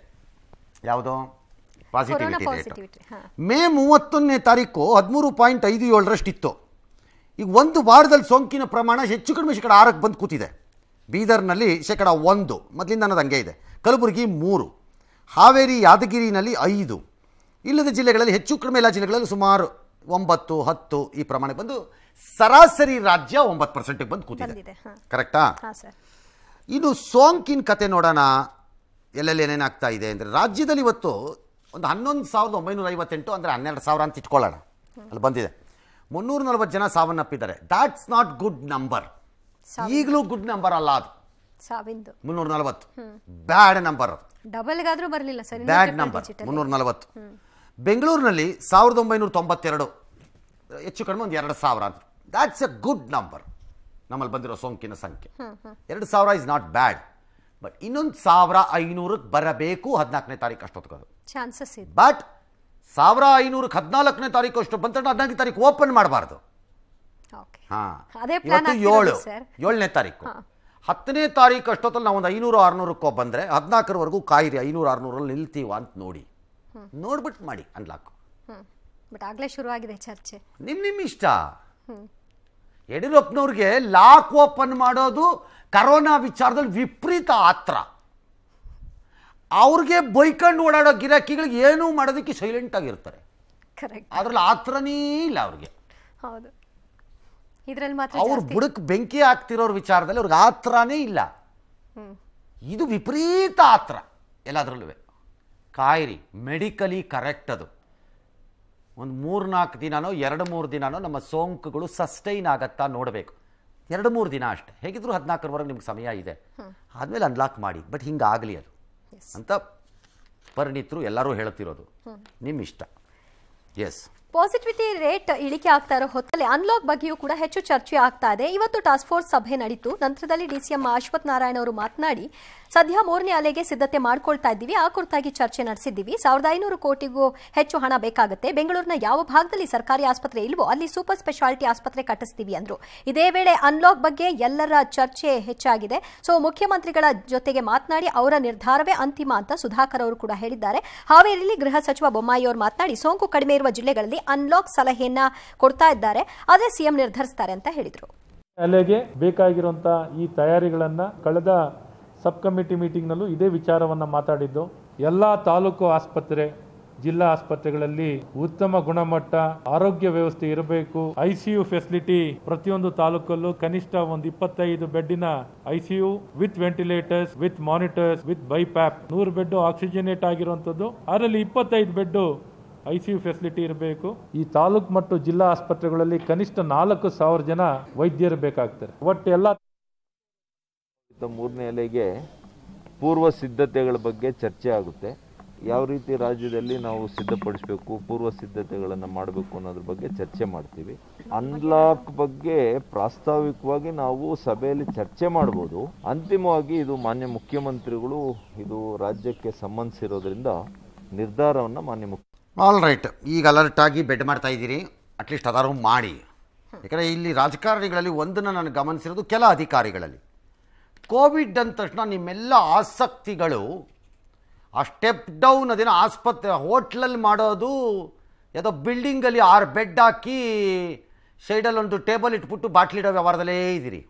ಯಾವುದು ಪಾಸಿಟಿವಿಟಿ ರೇಟ್ ಮೇ ಮೂವತ್ತೊಂದನೇ ತಾರೀಕು ಹದಿಮೂರು ಪಾಯಿಂಟ್ ಐದು ಏಳರಷ್ಟಿತ್ತು ಈಗ ಒಂದು ವಾರದಲ್ಲಿ ಸೋಂಕಿನ ಪ್ರಮಾಣ ಹೆಚ್ಚು ಕಡಿಮೆ ಶೇಕಡ ಆರಕ್ಕೆ ಬಂದು ಕೂತಿದೆ ಬೀದರ್ನಲ್ಲಿ ಶೇಕಡ ಒಂದು ಮೊದಲಿಂದ ಅನ್ನೋದು ಹಂಗೆ ಇದೆ ಕಲಬುರಗಿ ಮೂರು ಹಾವೇರಿ ಯಾದಗಿರಿನಲ್ಲಿ ಐದು ಇಲ್ಲದ ಜಿಲ್ಲೆಗಳಲ್ಲಿ ಹೆಚ್ಚು ಕಡಿಮೆ ಎಲ್ಲ ಜಿಲ್ಲೆಗಳಲ್ಲಿ ಸುಮಾರು ಒಂಬತ್ತು ಹತ್ತು ಈ ಪ್ರಮಾಣಕ್ಕೆ ಬಂದು ಸರಾಸರಿ ರಾಜ್ಯ ಒಂಬತ್ತು ಪರ್ಸೆಂಟಿಗೆ ಬಂದು ಕೂತಿದೆ ಕರೆಕ್ಟಾ ಇನ್ನು ಸೋಂಕಿನ ಕತೆ ನೋಡೋಣ ಎಲ್ಲೆಲ್ಲಿ ಏನೇನಾಗ್ತಾ ಇದೆ ಅಂದರೆ ರಾಜ್ಯದಲ್ಲಿ ಇವತ್ತು ಒಂದು ಹನ್ನೊಂದು ಸಾವಿರದ ಒಂಬೈನೂರ ಐವತ್ತೆಂಟು ಅಂದರೆ ಹನ್ನೆರಡು ಸಾವಿರ ಅಂತ ಇಟ್ಕೊಳ್ಳೋಣ ಅಲ್ಲಿ ಬಂದಿದೆ ಮುನ್ನೂರ ನಲವತ್ತು ಜನ ಸಾವನ್ನಪ್ಪಿದ್ದಾರೆ ದಾಟ್ಸ್ ನಾಟ್ ಗುಡ್ ನಂಬರ್ ಈಗಲೂ ಗುಡ್ ನಂಬರ್ ಅಲ್ಲ ಅದು ಮುನ್ನೂರ ನಲವತ್ತು ಬ್ಯಾಡ್ ನಂಬರ್ ಡಬಲ್ಗಾದ್ರೂ ಬರಲಿಲ್ಲ ಸರ್ ಬ್ಯಾಡ್ ನಂಬರ್ ಮುನ್ನೂರ ನಲವತ್ತು ಬೆಂಗಳೂರಿನಲ್ಲಿ ಸಾವಿರದ ಒಂಬೈನೂರ ತೊಂಬತ್ತೆರಡು ಹೆಚ್ಚು ಕಡಿಮೆ ಒಂದು ಎರಡು ಸಾವಿರ ಅಂತ ದ್ಯಾಟ್ಸ್ ಎ ಗುಡ್ ನಂಬರ್ ನಮ್ಮಲ್ಲಿ ಬಂದಿರೋ ಸೋಂಕಿನ ಸಂಖ್ಯೆ ಎರಡು ಸಾವಿರ ಇಸ್ ನಾಟ್ ಬ್ಯಾಡ್ ಬಟ್ ಇನ್ನೊಂದು ಸಾವಿರ ಐನೂರಕ್ಕೆ ಬರಬೇಕು ಹದಿನಾಲ್ಕನೇ ತಾರೀಕು ಅಷ್ಟೊತ್ತಿಗೆ ಅದು ಚಾನ್ಸಸ್ ಇದೆ ಬಟ್ ಸಾವಿರ ಐನೂರ ಹದಿನಾಲ್ಕನೇ ತಾರೀಕು ಅಷ್ಟು ಬಂತ ಹದಿನಾಲ್ಕನೇ ತಾರೀಕು ಓಪನ್ ಮಾಡಬಾರ್ದು ಏಳು ಏಳನೇ ತಾರೀಕು ಹತ್ತನೇ ತಾರೀಕು ಅಷ್ಟೊತ್ತಲ್ಲಿ ನಾವು ಒಂದು ಐನೂರು ಆರುನೂರಕ್ಕೋ ಬಂದರೆ ಹದಿನಾಲ್ಕರವರೆಗೂ ಕಾಯಿರಿ ಐನೂರು ಆರುನೂರಲ್ಲಿ ನಿಲ್ತೀವ ಅಂತ ನೋಡಿ ನೋಡ್ಬಿಟ್ಟು ಮಾಡಿ ಅನ್ಲಾಕ್ ಬಟ್ ಆಗಲೇ ಶುರುವಾಗಿದೆ ಚರ್ಚೆ ನಿಮ್ಮ ನಿಮ್ಮ ಇಷ್ಟ ಯಡಿಯೂರಪ್ಪನವ್ರಿಗೆ ಲಾಕ್ ಓಪನ್ ಮಾಡೋದು ಕರೋನಾ ವಿಚಾರದಲ್ಲಿ ವಿಪರೀತ ಆತ್ರ ಅವ್ರಿಗೆ ಬೈಕಂಡು ಓಡಾಡೋ ಗಿರಾಕಿಗಳಿಗೆ ಏನೂ ಮಾಡೋದಕ್ಕೆ ಸೈಲೆಂಟ್ ಆಗಿರ್ತಾರೆ ಅದ್ರಲ್ಲಿ ಆತ್ರನೇ ಇಲ್ಲ ಅವ್ರಿಗೆ ಹೌದು ಅವ್ರ ಬುಡಕ್ಕೆ ಬೆಂಕಿ ಹಾಕ್ತಿರೋ ವಿಚಾರದಲ್ಲಿ ಅವ್ರಿಗೆ ಆತ್ರನೇ ಇಲ್ಲ ಇದು ವಿಪರೀತ ಆತ್ರ ಎಲ್ಲದ್ರಲ್ಲೂ ಕಾಯಿರಿ ಮೆಡಿಕಲಿ ಕರೆಕ್ಟ್ ಅದು ಒಂದು ಮೂರ್ನಾಲ್ಕು ದಿನನೋ ಎರಡು ಮೂರು ದಿನನೋ ನಮ್ಮ ಸೋಂಕುಗಳು ಸಸ್ಟೈನ್ ಆಗತ್ತಾ ನೋಡಬೇಕು ಎರಡು ಮೂರು ದಿನ ಅಷ್ಟೇ ಹೇಗಿದ್ರು ಹದಿನಾಲ್ಕರವರೆಗೆ ನಿಮ್ಗೆ ಸಮಯ ಇದೆ ಆದಮೇಲೆ ಅನ್ಲಾಕ್ ಮಾಡಿ ಬಟ್ ಆಗಲಿ ಅದು ಅಂತ ಪರಿಣಿತರು ಎಲ್ಲರೂ ಹೇಳ್ತಿರೋದು ನಿಮ್ಮ ಇಷ್ಟ ಎಸ್ ಪಾಸಿಟಿವಿಟಿ ರೇಟ್ ಇಳಿಕೆ ಆಗ್ತಾ ಇರೋ ಹೊತ್ತಲ್ಲಿ ಅನ್ಲಾಕ್ ಬಗ್ಗೆಯೂ ಕೂಡ ಹೆಚ್ಚು ಚರ್ಚೆ ಆಗ್ತಾ ಇದೆ ಇವತ್ತು ಟಾಸ್ಕ್ ಫೋರ್ಸ್ ಸಭೆ ನಡೀತು ನಂತರದಲ್ಲಿ ಡಿಸಿಎಂ ಸಿ ಅಶ್ವಥ್ ನಾರಾಯಣ ಅವರು ಮಾತನಾಡಿ ಸದ್ಯ ಮೂರನೇ ಅಲೆಗೆ ಸಿದ್ಧತೆ ಮಾಡ್ಕೊಳ್ತಾ ಇದ್ದೀವಿ ಆ ಕುರಿತಾಗಿ ಚರ್ಚೆ ನಡೆಸಿದ್ದೀವಿ ಸಾವಿರದ ಐನೂರು ಕೋಟಿಗೂ ಹೆಚ್ಚು ಹಣ ಬೇಕಾಗುತ್ತೆ ಬೆಂಗಳೂರಿನ ಯಾವ ಭಾಗದಲ್ಲಿ ಸರ್ಕಾರಿ ಆಸ್ಪತ್ರೆ ಇಲ್ವೋ ಅಲ್ಲಿ ಸೂಪರ್ ಸ್ಪೆಷಾಲಿಟಿ ಆಸ್ಪತ್ರೆ ಕಟ್ಟಿಸ್ತೀವಿ ಅಂದರು ಇದೇ ವೇಳೆ ಅನ್ಲಾಕ್ ಬಗ್ಗೆ ಎಲ್ಲರ ಚರ್ಚೆ ಹೆಚ್ಚಾಗಿದೆ ಸೊ ಮುಖ್ಯಮಂತ್ರಿಗಳ ಜೊತೆಗೆ ಮಾತನಾಡಿ ಅವರ ನಿರ್ಧಾರವೇ ಅಂತಿಮ ಅಂತ ಸುಧಾಕರ್ ಅವರು ಕೂಡ ಹೇಳಿದ್ದಾರೆ ಹಾವೇರಿಯಲ್ಲಿ ಗೃಹ ಸಚಿವ ಬೊಮ್ಮಾಯಿ ಅವರು ಮಾತನಾಡಿ ಸೋಂಕು ಕಡಿಮೆ ಇರುವ ಜಿಲ್ಲೆಗಳಲ್ಲಿ ಅನ್ಲಾಕ್ ಸಲಹೆಯನ್ನ ಕೊಡ್ತಾ ಇದ್ದಾರೆ ಅದೇ ಸಿಎಂ ನಿರ್ಧರಿಸ್ತಾರೆ ಅಂತ ಹೇಳಿದರು ಅಲೆಗೆ ಬೇಕಾಗಿರುವಂತಹ ಈ ತಯಾರಿಗಳನ್ನ ಕಳೆದ ಸಬ್ ಕಮಿಟಿ ಮೀಟಿಂಗ್ನಲ್ಲೂ ಇದೇ ವಿಚಾರವನ್ನು ಮಾತಾಡಿದ್ದು ಎಲ್ಲ ತಾಲೂಕು ಆಸ್ಪತ್ರೆ ಜಿಲ್ಲಾ ಆಸ್ಪತ್ರೆಗಳಲ್ಲಿ ಉತ್ತಮ ಗುಣಮಟ್ಟ ಆರೋಗ್ಯ ವ್ಯವಸ್ಥೆ ಇರಬೇಕು ಐಸಿಯು ಫೆಸಿಲಿಟಿ ಪ್ರತಿಯೊಂದು ತಾಲೂಕಲ್ಲೂ ಕನಿಷ್ಠ ಒಂದು ಇಪ್ಪತ್ತೈದು ಬೆಡ್ಡಿನ ICU with ventilators with monitors with BiPAP ನೂರು ಬೆಡ್ ಆಕ್ಸಿಜನೇಟ್ ಆಗಿರುವಂತದ್ದು ಅದರಲ್ಲಿ ಇಪ್ಪತ್ತೈದು ಬೆಡ್ ಐಸಿಯು ಫೆಸಿಲಿಟಿ ಇರಬೇಕು ಈ ತಾಲೂಕು ಮತ್ತು ಜಿಲ್ಲಾ ಆಸ್ಪತ್ರೆಗಳಲ್ಲಿ ಕನಿಷ್ಠ ನಾಲ್ಕು ಸಾವಿರ ಜನ ವೈದ್ಯರು ಬೇಕಾಗ್ತಾರೆ ಒಟ್ಟು ಎಲ್ಲ ಮೂರನೇ ಅಲೆಗೆ ಪೂರ್ವ ಸಿದ್ಧತೆಗಳ ಬಗ್ಗೆ ಚರ್ಚೆ ಆಗುತ್ತೆ ಯಾವ ರೀತಿ ರಾಜ್ಯದಲ್ಲಿ ನಾವು ಸಿದ್ಧಪಡಿಸಬೇಕು ಪೂರ್ವ ಸಿದ್ಧತೆಗಳನ್ನು ಮಾಡಬೇಕು ಅನ್ನೋದ್ರ ಬಗ್ಗೆ ಚರ್ಚೆ ಮಾಡ್ತೀವಿ ಅನ್ಲಾಕ್ ಬಗ್ಗೆ ಪ್ರಾಸ್ತಾವಿಕವಾಗಿ ನಾವು ಸಭೆಯಲ್ಲಿ ಚರ್ಚೆ ಮಾಡ್ಬೋದು ಅಂತಿಮವಾಗಿ ಇದು ಮಾನ್ಯ ಮುಖ್ಯಮಂತ್ರಿಗಳು ಇದು ರಾಜ್ಯಕ್ಕೆ ಸಂಬಂಧಿಸಿರೋದ್ರಿಂದ ನಿರ್ಧಾರವನ್ನು ಮಾನ್ಯ ಮುಖ್ಯ ಆಲ್ ರೈಟ್ ಈಗ ಅಲರ್ಟ್ ಆಗಿ ಬೆಡ್ ಮಾಡ್ತಾ ಇದ್ದೀರಿ ಅಟ್ಲೀಸ್ಟ್ ಅದಾರು ಮಾಡಿ ಯಾಕಂದರೆ ಇಲ್ಲಿ ರಾಜಕಾರಣಿಗಳಲ್ಲಿ ಒಂದನ್ನು ನಾನು ಗಮನಿಸಿರೋದು ಕೆಲ ಅಧಿಕಾರಿಗಳಲ್ಲಿ ಕೋವಿಡ್ ಅಂದ ತಕ್ಷಣ ನಿಮ್ಮೆಲ್ಲ ಆಸಕ್ತಿಗಳು ಆ ಸ್ಟೆಪ್ ಡೌನ್ ಅದೇನು ಆಸ್ಪತ್ರೆ ಹೋಟ್ಲಲ್ಲಿ ಮಾಡೋದು ಯಾವುದೋ ಬಿಲ್ಡಿಂಗಲ್ಲಿ ಆರು ಬೆಡ್ ಹಾಕಿ ಸೈಡಲ್ಲಿ ಒಂದು ಟೇಬಲ್ ಇಟ್ಬಿಟ್ಟು ಬಾಟ್ಲಿಡೋ ವ್ಯವಹಾರದಲ್ಲೇ ಇದ್ದೀರಿ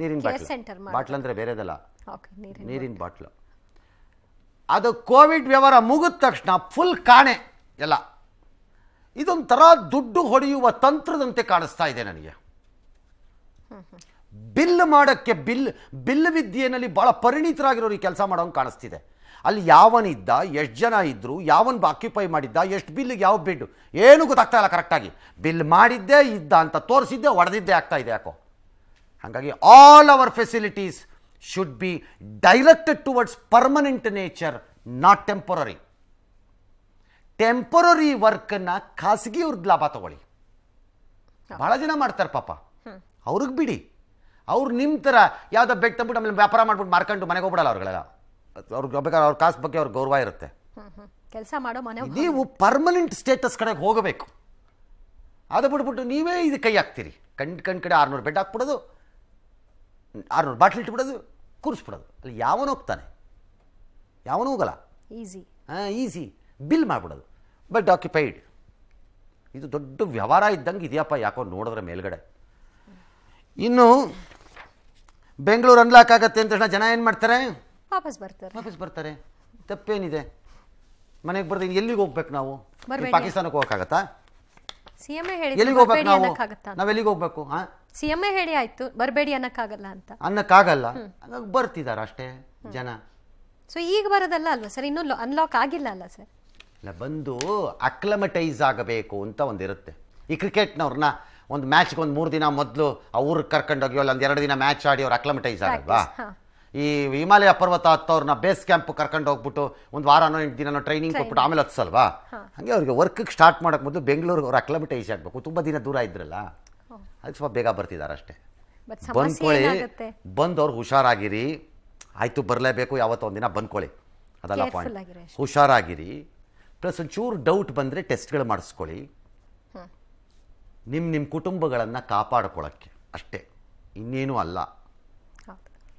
ನೀರಿನ ಬಾಟ್ಲು ಬಾಟ್ಲ್ ಅಂದರೆ ಬೇರೆದಲ್ಲ ನೀರಿನ ಬಾಟ್ಲು ಅದು ಕೋವಿಡ್ ವ್ಯವಹಾರ ಮುಗಿದ ತಕ್ಷಣ ಫುಲ್ ಕಾಣೆ ಎಲ್ಲ ಇದೊಂಥರ ದುಡ್ಡು ಹೊಡೆಯುವ ತಂತ್ರದಂತೆ ಕಾಣಿಸ್ತಾ ಇದೆ ನನಗೆ ಬಿಲ್ ಮಾಡೋಕ್ಕೆ ಬಿಲ್ ಬಿಲ್ ವಿದ್ಯೆಯಲ್ಲಿ ಭಾಳ ಪರಿಣಿತರಾಗಿರೋರು ಈ ಕೆಲಸ ಮಾಡೋಂಗೆ ಕಾಣಿಸ್ತಿದೆ ಅಲ್ಲಿ ಯಾವನಿದ್ದ ಎಷ್ಟು ಜನ ಇದ್ದರು ಯಾವನ್ ಆಕ್ಯುಪೈ ಮಾಡಿದ್ದ ಎಷ್ಟು ಬಿಲ್ಗೆ ಯಾವ ಬಿಡ್ಡು ಏನೂ ಗೊತ್ತಾಗ್ತಾ ಇಲ್ಲ ಕರೆಕ್ಟಾಗಿ ಬಿಲ್ ಮಾಡಿದ್ದೇ ಇದ್ದ ಅಂತ ತೋರಿಸಿದ್ದೆ ಹೊಡೆದಿದ್ದೇ ಆಗ್ತಾ ಇದೆ ಯಾಕೋ ಹಾಗಾಗಿ all our facilities should be directed towards permanent nature not temporary temporary ವರ್ಕನ್ನು ಖಾಸಗಿಯವ್ರದ್ದು ಲಾಭ ತಗೊಳ್ಳಿ ಭಾಳ ಜನ ಮಾಡ್ತಾರೆ ಪಾಪ ಅವ್ರಿಗೆ ಬಿಡಿ ಅವ್ರು ನಿಮ್ಮ ಥರ ಯಾವುದೋ ಬೆಡ್ ತಂದ್ಬಿಟ್ಟು ಆಮೇಲೆ ವ್ಯಾಪಾರ ಮಾಡ್ಬಿಟ್ಟು ಮಾರ್ಕೊಂಡು ಮನೆಗೆ ಹೋಗ್ಬಿಡಲ್ಲ ಅವ್ರಿಗೆಲ್ಲ ಅವ್ರಿಗೆ ಬೇಕಾದ್ರೆ ಅವ್ರ ಕಾಸು ಬಗ್ಗೆ ಅವ್ರಿಗೆ ಗೌರವ ಇರುತ್ತೆ ಕೆಲಸ ಮಾಡೋ ಮನೆ ನೀವು ಪರ್ಮನೆಂಟ್ ಸ್ಟೇಟಸ್ ಕಡೆಗೆ ಹೋಗಬೇಕು ಅದು ಬಿಟ್ಬಿಟ್ಟು ನೀವೇ ಇದು ಕೈ ಹಾಕ್ತೀರಿ ಕಣ್ ಕಣ್ ಕಡೆ ಆರ್ನೂರು ಬೆಡ್ ಹಾಕ್ಬಿಡೋದು ಆರ್ನೂರು ಬಾಟ್ಲ್ ಇಟ್ಬಿಡೋದು ಕೂರಿಸ್ಬಿಡೋದು ಅಲ್ಲಿ ಯಾವನು ಹೋಗ್ತಾನೆ ಯಾವನು ಹೋಗಲ್ಲ ಈಸಿ ಹಾಂ ಈಸಿ ಬಿಲ್ ಮಾಡ್ಬಿಡೋದು ಬಟ್ ಆಕ್ಯುಪೈಡ್ ಇದು ದೊಡ್ಡ ವ್ಯವಹಾರ ಇದ್ದಂಗೆ ಇದೆಯಪ್ಪ ಯಾಕೋ ನೋಡಿದ್ರೆ ಮೇಲ್ಗಡೆ ಇನ್ನು ಬೆಂಗಳೂರು ಅನ್ಲಾಕ್ ಆಗತ್ತೆ ಅಂತ ತಕ್ಷಣ ಜನ ಏನು ಮಾಡ್ತಾರೆ ವಾಪಸ್ ಬರ್ತಾರೆ ವಾಪಸ್ ಬರ್ತಾರೆ ತಪ್ಪೇನಿದೆ ಮನೆಗೆ ಬರ್ತೀನಿ ಎಲ್ಲಿಗೆ ಹೋಗ್ಬೇಕು ನಾವು ಪಾಕಿಸ್ತಾನಕ್ಕೆ ಹೋಗಕ್ಕಾಗತ್ತಾ ಸಿಎಂ ಹೇಳಿ ಎಲ್ಲಿಗೆ ಹೋಗ್ಬೇಕು ನಾವು ನಾವು ಎಲ್ಲಿಗೆ ಹೋಗ್ಬೇಕು ಹಾ ಸಿಎಂ ಹೇಳಿ ಆಯ್ತು ಬರಬೇಡಿ ಅನ್ನಕ್ಕಾಗಲ್ಲ ಅಂತ ಅನ್ನಕ್ಕಾಗಲ್ಲ ಹಾಗಾಗಿ ಬರ್ತಿದ್ದಾರೆ ಅಷ್ಟೇ ಜನ ಸೊ ಈಗ ಬರೋದಲ್ಲ ಅಲ್ವಾ ಸರ್ ಇನ್ನೂ ಅನ್ಲಾಕ್ ಆಗಿಲ್ಲ ಅಲ್ಲ ಸರ್ ಬಂದು ಅಕ್ಲಮಟೈಸ್ ಆಗಬೇಕು ಅಂತ ಒಂದಿರುತ್ತೆ ಈ ಕ್ರಿಕೆಟ್ನವ್ರನ್ನ ಒಂದು ಮ್ಯಾಚ್ಗೆ ಒಂದು ಮೂರು ದಿನ ಮೊದಲು ಅವ್ರಿಗೆ ಕರ್ಕೊಂಡೋಗಿ ಒಂದು ಎರಡು ದಿನ ಮ್ಯಾಚ್ ಆಡಿ ಅವ್ರು ಅಕ್ಲಮಟೈಸ್ ಆಗಲ್ವಾ ಈ ಹಿಮಾಲಯ ಪರ್ವತ ಹತ್ತವ್ರನ್ನ ಬೇಸ್ ಕ್ಯಾಂಪ್ ಕರ್ಕೊಂಡು ಹೋಗ್ಬಿಟ್ಟು ಒಂದು ವಾರನೋ ಎಂಟು ದಿನನೋ ಟ್ರೈನಿಂಗ್ ಕೊಟ್ಬಿಟ್ಟು ಆಮೇಲೆ ಹತ್ಸಲ್ವಾ ಹಾಗೆ ಅವ್ರಿಗೆ ವರ್ಕಿಗೆ ಸ್ಟಾರ್ಟ್ ಮಾಡೋಕ್ಕೆ ಮೊದಲು ಬೆಂಗಳೂರಿಗೆ ಅವ್ರು ಅಕ್ಲಮಟೈಸ್ ಆಗಬೇಕು ತುಂಬ ದಿನ ದೂರ ಇದ್ರಲ್ಲ ಅದಕ್ಕೆ ಸ್ವಲ್ಪ ಬೇಗ ಬರ್ತಿದ್ದಾರೆ ಅಷ್ಟೇ ಬಂದ್ಕೊಳ್ಳಿ ಬಂದು ಅವ್ರು ಹುಷಾರಾಗಿರಿ ಆಯಿತು ಬರಲೇಬೇಕು ಯಾವತ್ತೋ ಒಂದಿನ ಬಂದ್ಕೊಳ್ಳಿ ಅದೆಲ್ಲ ಪಾಯಿಂಟ್ ಹುಷಾರಾಗಿರಿ ಪ್ಲಸ್ ಒಂಚೂರು ಡೌಟ್ ಬಂದರೆ ಟೆಸ್ಟ್ಗಳು ಮಾಡಿಸ್ಕೊಳ್ಳಿ ನಿಮ್ಮ ನಿಮ್ಮ ಕುಟುಂಬಗಳನ್ನು ಕಾಪಾಡ್ಕೊಳ್ಳೋಕ್ಕೆ ಅಷ್ಟೇ ಇನ್ನೇನೂ ಅಲ್ಲ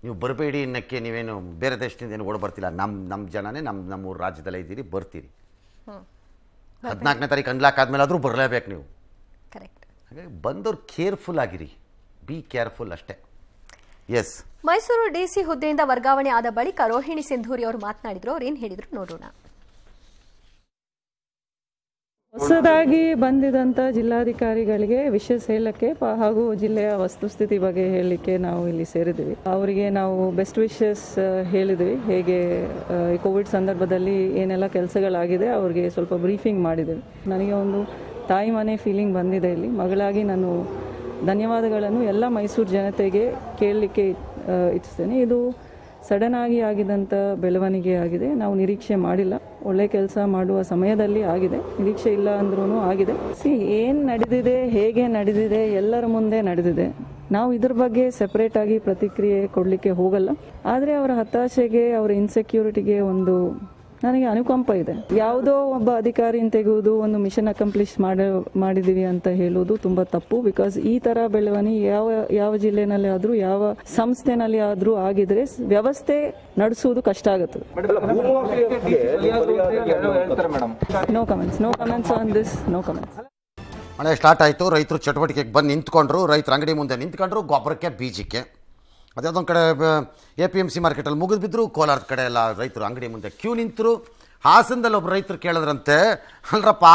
ನೀವು ಬರಬೇಡಿ ಅನ್ನೋಕ್ಕೆ ನೀವೇನು ಬೇರೆ ದೇಶದಿಂದ ಏನು ಓಡ್ ಬರ್ತಿಲ್ಲ ನಮ್ಮ ನಮ್ಮ ಜನನೇ ನಮ್ಮ ಊರು ರಾಜ್ಯದಲ್ಲೇ ಇದ್ದೀರಿ ಬರ್ತೀರಿ ಹದಿನಾಲ್ಕನೇ ತಾರೀಕು ಅನ್ಲಾಕ್ ಆದಮೇಲೆ ಆದರೂ ಬರಲೇಬೇಕು ನೀವು ಕರೆಕ್ಟ್ ಹಾಗಾಗಿ ಬಂದವರು ಕೇರ್ಫುಲ್ ಆಗಿರಿ ಬಿ ಕೇರ್ಫುಲ್ ಅಷ್ಟೇ ಎಸ್ ಮೈಸೂರು ಡಿಸಿ ಹುದ್ದೆಯಿಂದ ವರ್ಗಾವಣೆ ಆದ ಬಳಿಕ ರೋಹಿಣಿ ಸಿಂಧೂರಿ ಅವರು ಮಾತನಾಡಿದ್ರು ಅವ್ರು ಏನು ಹೇಳಿದ್ರು ನೋಡೋಣ ಹೊಸದಾಗಿ ಬಂದಿದಂಥ ಜಿಲ್ಲಾಧಿಕಾರಿಗಳಿಗೆ ವಿಶೇಷ ಹೇಳಕ್ಕೆ ಹಾಗೂ ಜಿಲ್ಲೆಯ ವಸ್ತುಸ್ಥಿತಿ ಬಗ್ಗೆ ಹೇಳಲಿಕ್ಕೆ ನಾವು ಇಲ್ಲಿ ಸೇರಿದ್ವಿ ಅವರಿಗೆ ನಾವು ಬೆಸ್ಟ್ ವಿಶಸ್ ಹೇಳಿದ್ವಿ ಹೇಗೆ ಈ ಕೋವಿಡ್ ಸಂದರ್ಭದಲ್ಲಿ ಏನೆಲ್ಲ ಕೆಲಸಗಳಾಗಿದೆ ಅವ್ರಿಗೆ ಸ್ವಲ್ಪ ಬ್ರೀಫಿಂಗ್ ಮಾಡಿದ್ವಿ ನನಗೆ ಒಂದು ತಾಯಿ ಮನೆ ಫೀಲಿಂಗ್ ಬಂದಿದೆ ಇಲ್ಲಿ ಮಗಳಾಗಿ ನಾನು ಧನ್ಯವಾದಗಳನ್ನು ಎಲ್ಲ ಮೈಸೂರು ಜನತೆಗೆ ಕೇಳಲಿಕ್ಕೆ ಇಚ್ಛಿಸ್ತೇನೆ ಇದು ಸಡನ್ ಆಗಿ ಆಗಿದಂಥ ಬೆಳವಣಿಗೆ ಆಗಿದೆ ನಾವು ನಿರೀಕ್ಷೆ ಮಾಡಿಲ್ಲ ಒಳ್ಳೆ ಕೆಲಸ ಮಾಡುವ ಸಮಯದಲ್ಲಿ ಆಗಿದೆ ನಿರೀಕ್ಷೆ ಇಲ್ಲ ಅಂದ್ರೂ ಆಗಿದೆ ಸಿ ಏನು ನಡೆದಿದೆ ಹೇಗೆ ನಡೆದಿದೆ ಎಲ್ಲರ ಮುಂದೆ ನಡೆದಿದೆ ನಾವು ಇದ್ರ ಬಗ್ಗೆ ಸೆಪರೇಟ್ ಆಗಿ ಪ್ರತಿಕ್ರಿಯೆ ಕೊಡಲಿಕ್ಕೆ ಹೋಗಲ್ಲ ಆದರೆ ಅವರ ಹತಾಶೆಗೆ ಅವರ ಇನ್ಸೆಕ್ಯೂರಿಟಿಗೆ ಒಂದು ನನಗೆ ಅನುಕಂಪ ಇದೆ ಯಾವುದೋ ಒಬ್ಬ ಅಧಿಕಾರಿ ತೆಗೆಯುವುದು ಒಂದು ಮಿಷನ್ ಅಕಂಪ್ಲಿಷ್ ಮಾಡಿದೀವಿ ಅಂತ ಹೇಳೋದು ತುಂಬಾ ತಪ್ಪು ಬಿಕಾಸ್ ಈ ತರ ಬೆಳವಣಿಗೆ ಯಾವ ಯಾವ ಜಿಲ್ಲೆನಲ್ಲಿ ಆದ್ರೂ ಯಾವ ಸಂಸ್ಥೆನಲ್ಲಿ ಆದ್ರೂ ಆಗಿದ್ರೆ ವ್ಯವಸ್ಥೆ ನಡೆಸುವುದು ಕಷ್ಟ ಆಗುತ್ತದೆ no comments no comments on this no comments ಮಳೆ ಸ್ಟಾರ್ಟ್ ಆಯಿತು ರೈತರು ಚಟುವಟಿಕೆಗೆ ಬಂದು ನಿಂತ್ಕೊಂಡ್ರು ರೈತರ ಅಂಗಡಿ ಮುಂದೆ ನಿಂತ್ಕೊಂಡ್ರು ಗೊಬ್ಬರಕ್ಕೆ ಬೀಜಕ್ಕೆ ಅದ್ಯಾವುದೊಂದು ಕಡೆ ಎ ಪಿ ಎಮ್ ಸಿ ಮಾರ್ಕೆಟಲ್ಲಿ ಮುಗಿದು ಬಿದ್ದರು ಕೋಲಾರದ ಕಡೆ ಎಲ್ಲ ರೈತರು ಅಂಗಡಿ ಮುಂದೆ ಕ್ಯೂ ನಿಂತರು ಹಾಸನದಲ್ಲಿ ಒಬ್ಬ ರೈತರು ಕೇಳಿದ್ರಂತೆ ಅಲ್ರಪ್ಪ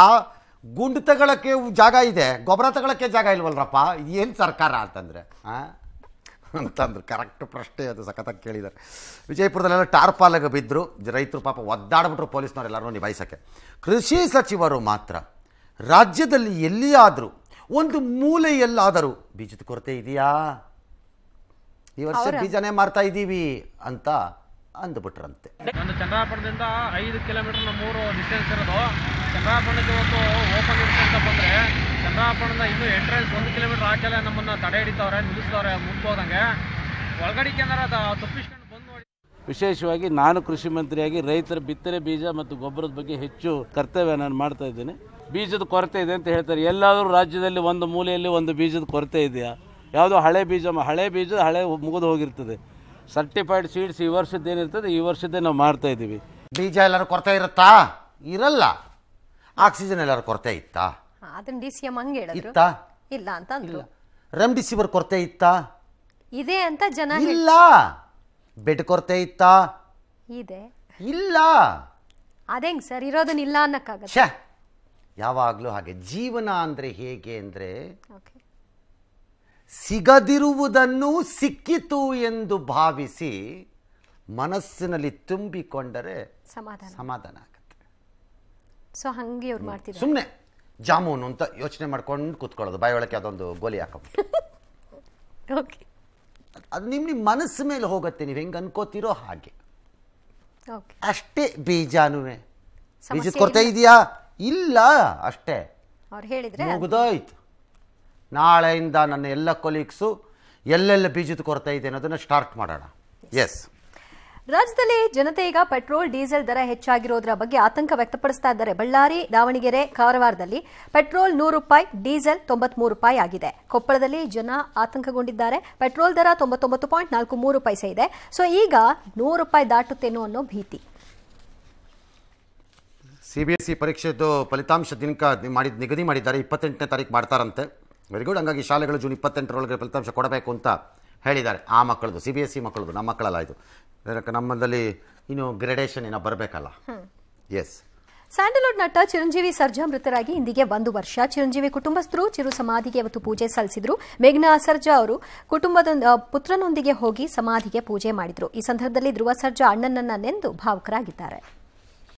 ಗುಂಡು ತಗೊಳ್ಳೋಕ್ಕೆ ಜಾಗ ಇದೆ ಗೊಬ್ಬರ ತಗೊಳ್ಳೋಕ್ಕೆ ಜಾಗ ಇಲ್ವಲ್ರಪ್ಪ ಏನು ಸರ್ಕಾರ ಅಂತಂದರೆ ಹಾಂ ಅಂತಂದ್ರು ಕರೆಕ್ಟ್ ಪ್ರಶ್ನೆ ಅದು ಸಖತ್ತಾಗಿ ಕೇಳಿದ್ದಾರೆ ವಿಜಯಪುರದಲ್ಲೆಲ್ಲ ಟಾರ್ಪಾಲಾಗ ಬಿದ್ದರು ರೈತರು ಪಾಪ ಒದ್ದಾಡ್ಬಿಟ್ರು ಪೊಲೀಸ್ನವರೆಲ್ಲರೂ ಎಲ್ಲರೂ ನಿಭಾಯಿಸೋಕ್ಕೆ ಕೃಷಿ ಸಚಿವರು ಮಾತ್ರ ರಾಜ್ಯದಲ್ಲಿ ಎಲ್ಲಿಯಾದರೂ ಒಂದು ಮೂಲೆಯಲ್ಲಾದರೂ ಬೀಜದ ಕೊರತೆ ಇದೆಯಾ ಈ ವರ್ಷ ಬೀಜನೇ ಮಾರ್ತಾ ಇದ್ದೀವಿ ಅಂತ ಅಂದ್ಬಿಟ್ರಂತೆ ಒಂದು ಚಂದ್ರಾಪುರದಿಂದ ಐದು ಕಿಲೋಮೀಟರ್ ಮೂರು ಡಿಸ್ಟೆನ್ಸ್ ಇರೋದು ಚಂದ್ರಾಪುರಕ್ಕೆ ಒಂದು ಓಪನ್ ಇರುತ್ತೆ ಅಂತ ಬಂದರೆ ಚಂದ್ರಾಪುರದಿಂದ ಇನ್ನು ಎಂಟ್ರೆನ್ಸ್ ಒಂದು ಕಿಲೋಮೀಟರ್ ಆಚೆಲೆ ನಮ್ಮನ್ನ ತಡೆ ಹಿಡಿತವ್ರೆ ನಿಲ್ಲಿಸ್ತವ್ರೆ ಮುಂದೋದಂಗೆ ಒಳಗಡೆ ಕೇಂದ್ರ ತಪ್ಪಿಸ್ಕೊಂಡು ಬಂದು ವಿಶೇಷವಾಗಿ ನಾನು ಕೃಷಿ ಮಂತ್ರಿಯಾಗಿ ರೈತರ ಬಿತ್ತನೆ ಬೀಜ ಮತ್ತು ಗೊಬ್ಬರದ ಬಗ್ಗೆ ಹೆಚ್ಚು ಕರ್ತವ್ಯ ನಾನು ಮಾಡ್ತಾ ಇದ್ದೇನೆ ಬೀಜದ ಕೊರತೆ ಇದೆ ಅಂತ ಹೇಳ್ತಾರೆ ಎಲ್ಲಾದರೂ ರಾಜ್ಯದಲ್ಲಿ ಒಂದು ಮೂಲೆಯಲ್ಲಿ ಒಂದು ಬೀಜದ ಕೊರತೆ ಇದೆಯಾ ಯಾವುದು ಹಳೆ ಬೀಜ ಹಳೆ ಬೀಜ ಹಳೆ ಮುಗಿದು ಹೋಗಿರ್ತದೆ ಸರ್ಟಿಫೈಡ್ ಸೀಡ್ಸ್ ಈ ವರ್ಷದ್ದೇನಿರ್ತದೆ ಈ ವರ್ಷದ್ದೇ ನಾವು ಮಾಡ್ತಾ ಇದ್ದೀವಿ ಬೀಜ ಎಲ್ಲರೂ ಕೊರತೆ ಇರುತ್ತಾ ಇರಲ್ಲ ಆಕ್ಸಿಜನ್ ಎಲ್ಲರೂ ಕೊರತೆ ಇತ್ತಾ ಅದನ್ನ ಡಿ ಸಿ ಎಮ್ ಹಂಗೆ ಹೇಳಿದ್ರು ಇಲ್ಲ ಅಂತ ಅಂದ್ರು ರೆಮ್ಡಿಸಿವಿರ್ ಕೊರತೆ ಇತ್ತಾ ಇದೆ ಅಂತ ಜನ ಇಲ್ಲ ಬೆಡ್ ಕೊರತೆ ಇತ್ತಾ ಇದೆ ಇಲ್ಲ ಅದೆಂಗ್ ಸರ್ ಇರೋದನ್ನ ಇಲ್ಲ ಅನ್ನಕ್ಕಾಗ ಯಾವಾಗಲೂ ಹಾಗೆ ಜೀವನ ಅಂದರೆ ಹೇಗೆ ಅಂದರೆ ಓಕೆ ಸಿಗದಿರುವುದನ್ನು ಸಿಕ್ಕಿತು ಎಂದು ಭಾವಿಸಿ ಮನಸ್ಸಿನಲ್ಲಿ ತುಂಬಿಕೊಂಡರೆ ಸಮಾಧಾನ ಸಮಾಧಾನ ಆಗುತ್ತೆ ಸೊ ಹಂಗೆ ಅವ್ರು ಮಾಡ್ತೀವಿ ಸುಮ್ಮನೆ ಜಾಮೂನು ಅಂತ ಯೋಚನೆ ಮಾಡ್ಕೊಂಡು ಕೂತ್ಕೊಳ್ಳೋದು ಬಾಯೊಳಕ್ಕೆ ಅದೊಂದು ಗೋಲಿ ಹಾಕೊಂಡು ಓಕೆ [laughs] ಅದು ನಿಮ್ಮ ನಿಮ್ಮ ಮನಸ್ಸು ಮೇಲೆ ಹೋಗುತ್ತೆ ನೀವು ಹೆಂಗೆ ಅನ್ಕೋತಿರೋ ಹಾಗೆ ಅಷ್ಟೇ ಬೀಜಾನು ಬೀಜದ ಕೊರತೆ ಇದೆಯಾ ಇಲ್ಲ ಅಷ್ಟೇ ಮುಗಿದೋಯ್ತು ನಾಳೆಯಿಂದ ನನ್ನ ಎಲ್ಲ ಕೊಲೀಗ್ಸು ಎಲ್ಲೆಲ್ಲ ಬೀಜದ ಕೊರತೆ ಇದೆ ಅನ್ನೋದನ್ನು ಸ್ಟಾರ್ಟ್ ಮಾಡೋಣ ಎಸ್ ರಾಜ್ಯದಲ್ಲಿ ಜನತೆ ಈಗ ಪೆಟ್ರೋಲ್ ಡೀಸೆಲ್ ದರ ಹೆಚ್ಚಾಗಿರೋದ್ರ ಬಗ್ಗೆ ಆತಂಕ ವ್ಯಕ್ತಪಡಿಸ್ತಾ ಇದ್ದಾರೆ ಬಳ್ಳಾರಿ ದಾವಣಗೆರೆ ಕಾರವಾರದಲ್ಲಿ ಪೆಟ್ರೋಲ್ ನೂರು ರೂಪಾಯಿ ಡೀಸೆಲ್ ತೊಂಬತ್ಮೂರು ರೂಪಾಯಿ ಆಗಿದೆ ಕೊಪ್ಪಳದಲ್ಲಿ ಜನ ಆತಂಕಗೊಂಡಿದ್ದಾರೆ ಪೆಟ್ರೋಲ್ ದರ ತೊಂಬತ್ತೊಂಬತ್ತು ಪಾಯಿಂಟ್ ನಾಲ್ಕು ಮೂರು ಪೈಸೆ ಇದೆ ಸೊ ಈಗ ನೂರು ರೂಪಾಯಿ ದಾಟುತ್ತೇನೋ ಅನ್ನೋ ಭೀತಿ ಸಿಬಿಎಸ್ಇ e ಪರೀಕ್ಷೆದು ಫಲಿತಾಂಶ ದಿನಕ ಮಾಡಿದ ನಿಗದಿ ಮಾಡಿದ್ದಾರೆ ಇಪ್ಪತ್ತೆಂಟನೇ ತಾರೀಕು ಮಾಡ್ತಾರಂತೆ ವೆರಿ ಗುಡ್ ಹಂಗಾಗಿ ಶಾಲೆಗಳು ಜೂನ್ ಇಪ್ಪತ್ತೆಂಟರೊಳಗೆ ಫಲಿತಾಂಶ ಕೊಡಬೇಕು ಅಂತ ಹೇಳಿದ್ದಾರೆ ಆ ಮಕ್ಕಳದು ಸಿ ಬಿ ಎಸ್ ಸಿ ಮಕ್ಕಳದು ನಮ್ಮ ಮಕ್ಕಳಲ್ಲ ಇದು ನಮ್ಮಲ್ಲಿ ಇನ್ನು ಗ್ರೆಡೇಷನ್ ಏನೋ ಬರಬೇಕಲ್ಲ ಎಸ್ ಸ್ಯಾಂಡಲ್ವುಡ್ ನಟ ಚಿರಂಜೀವಿ ಸರ್ಜಾ ಮೃತರಾಗಿ ಇಂದಿಗೆ ಒಂದು ವರ್ಷ ಚಿರಂಜೀವಿ ಕುಟುಂಬಸ್ಥರು ಚಿರು ಸಮಾಧಿಗೆ ಇವತ್ತು ಪೂಜೆ ಸಲ್ಲಿಸಿದ್ರು ಮೇಘ್ನಾ ಸರ್ಜಾ ಅವರು ಕುಟುಂಬದ ಪುತ್ರನೊಂದಿಗೆ ಹೋಗಿ ಸಮಾಧಿಗೆ ಪೂಜೆ ಮಾಡಿದ್ರು ಈ ಸಂದರ್ಭದಲ್ಲಿ ಧ್ರುವ ಸರ್ಜಾ ಅಣ್ಣನನ್ನ ನೆಂದು ಭಾವುಕರಾಗಿದ್ದಾರೆ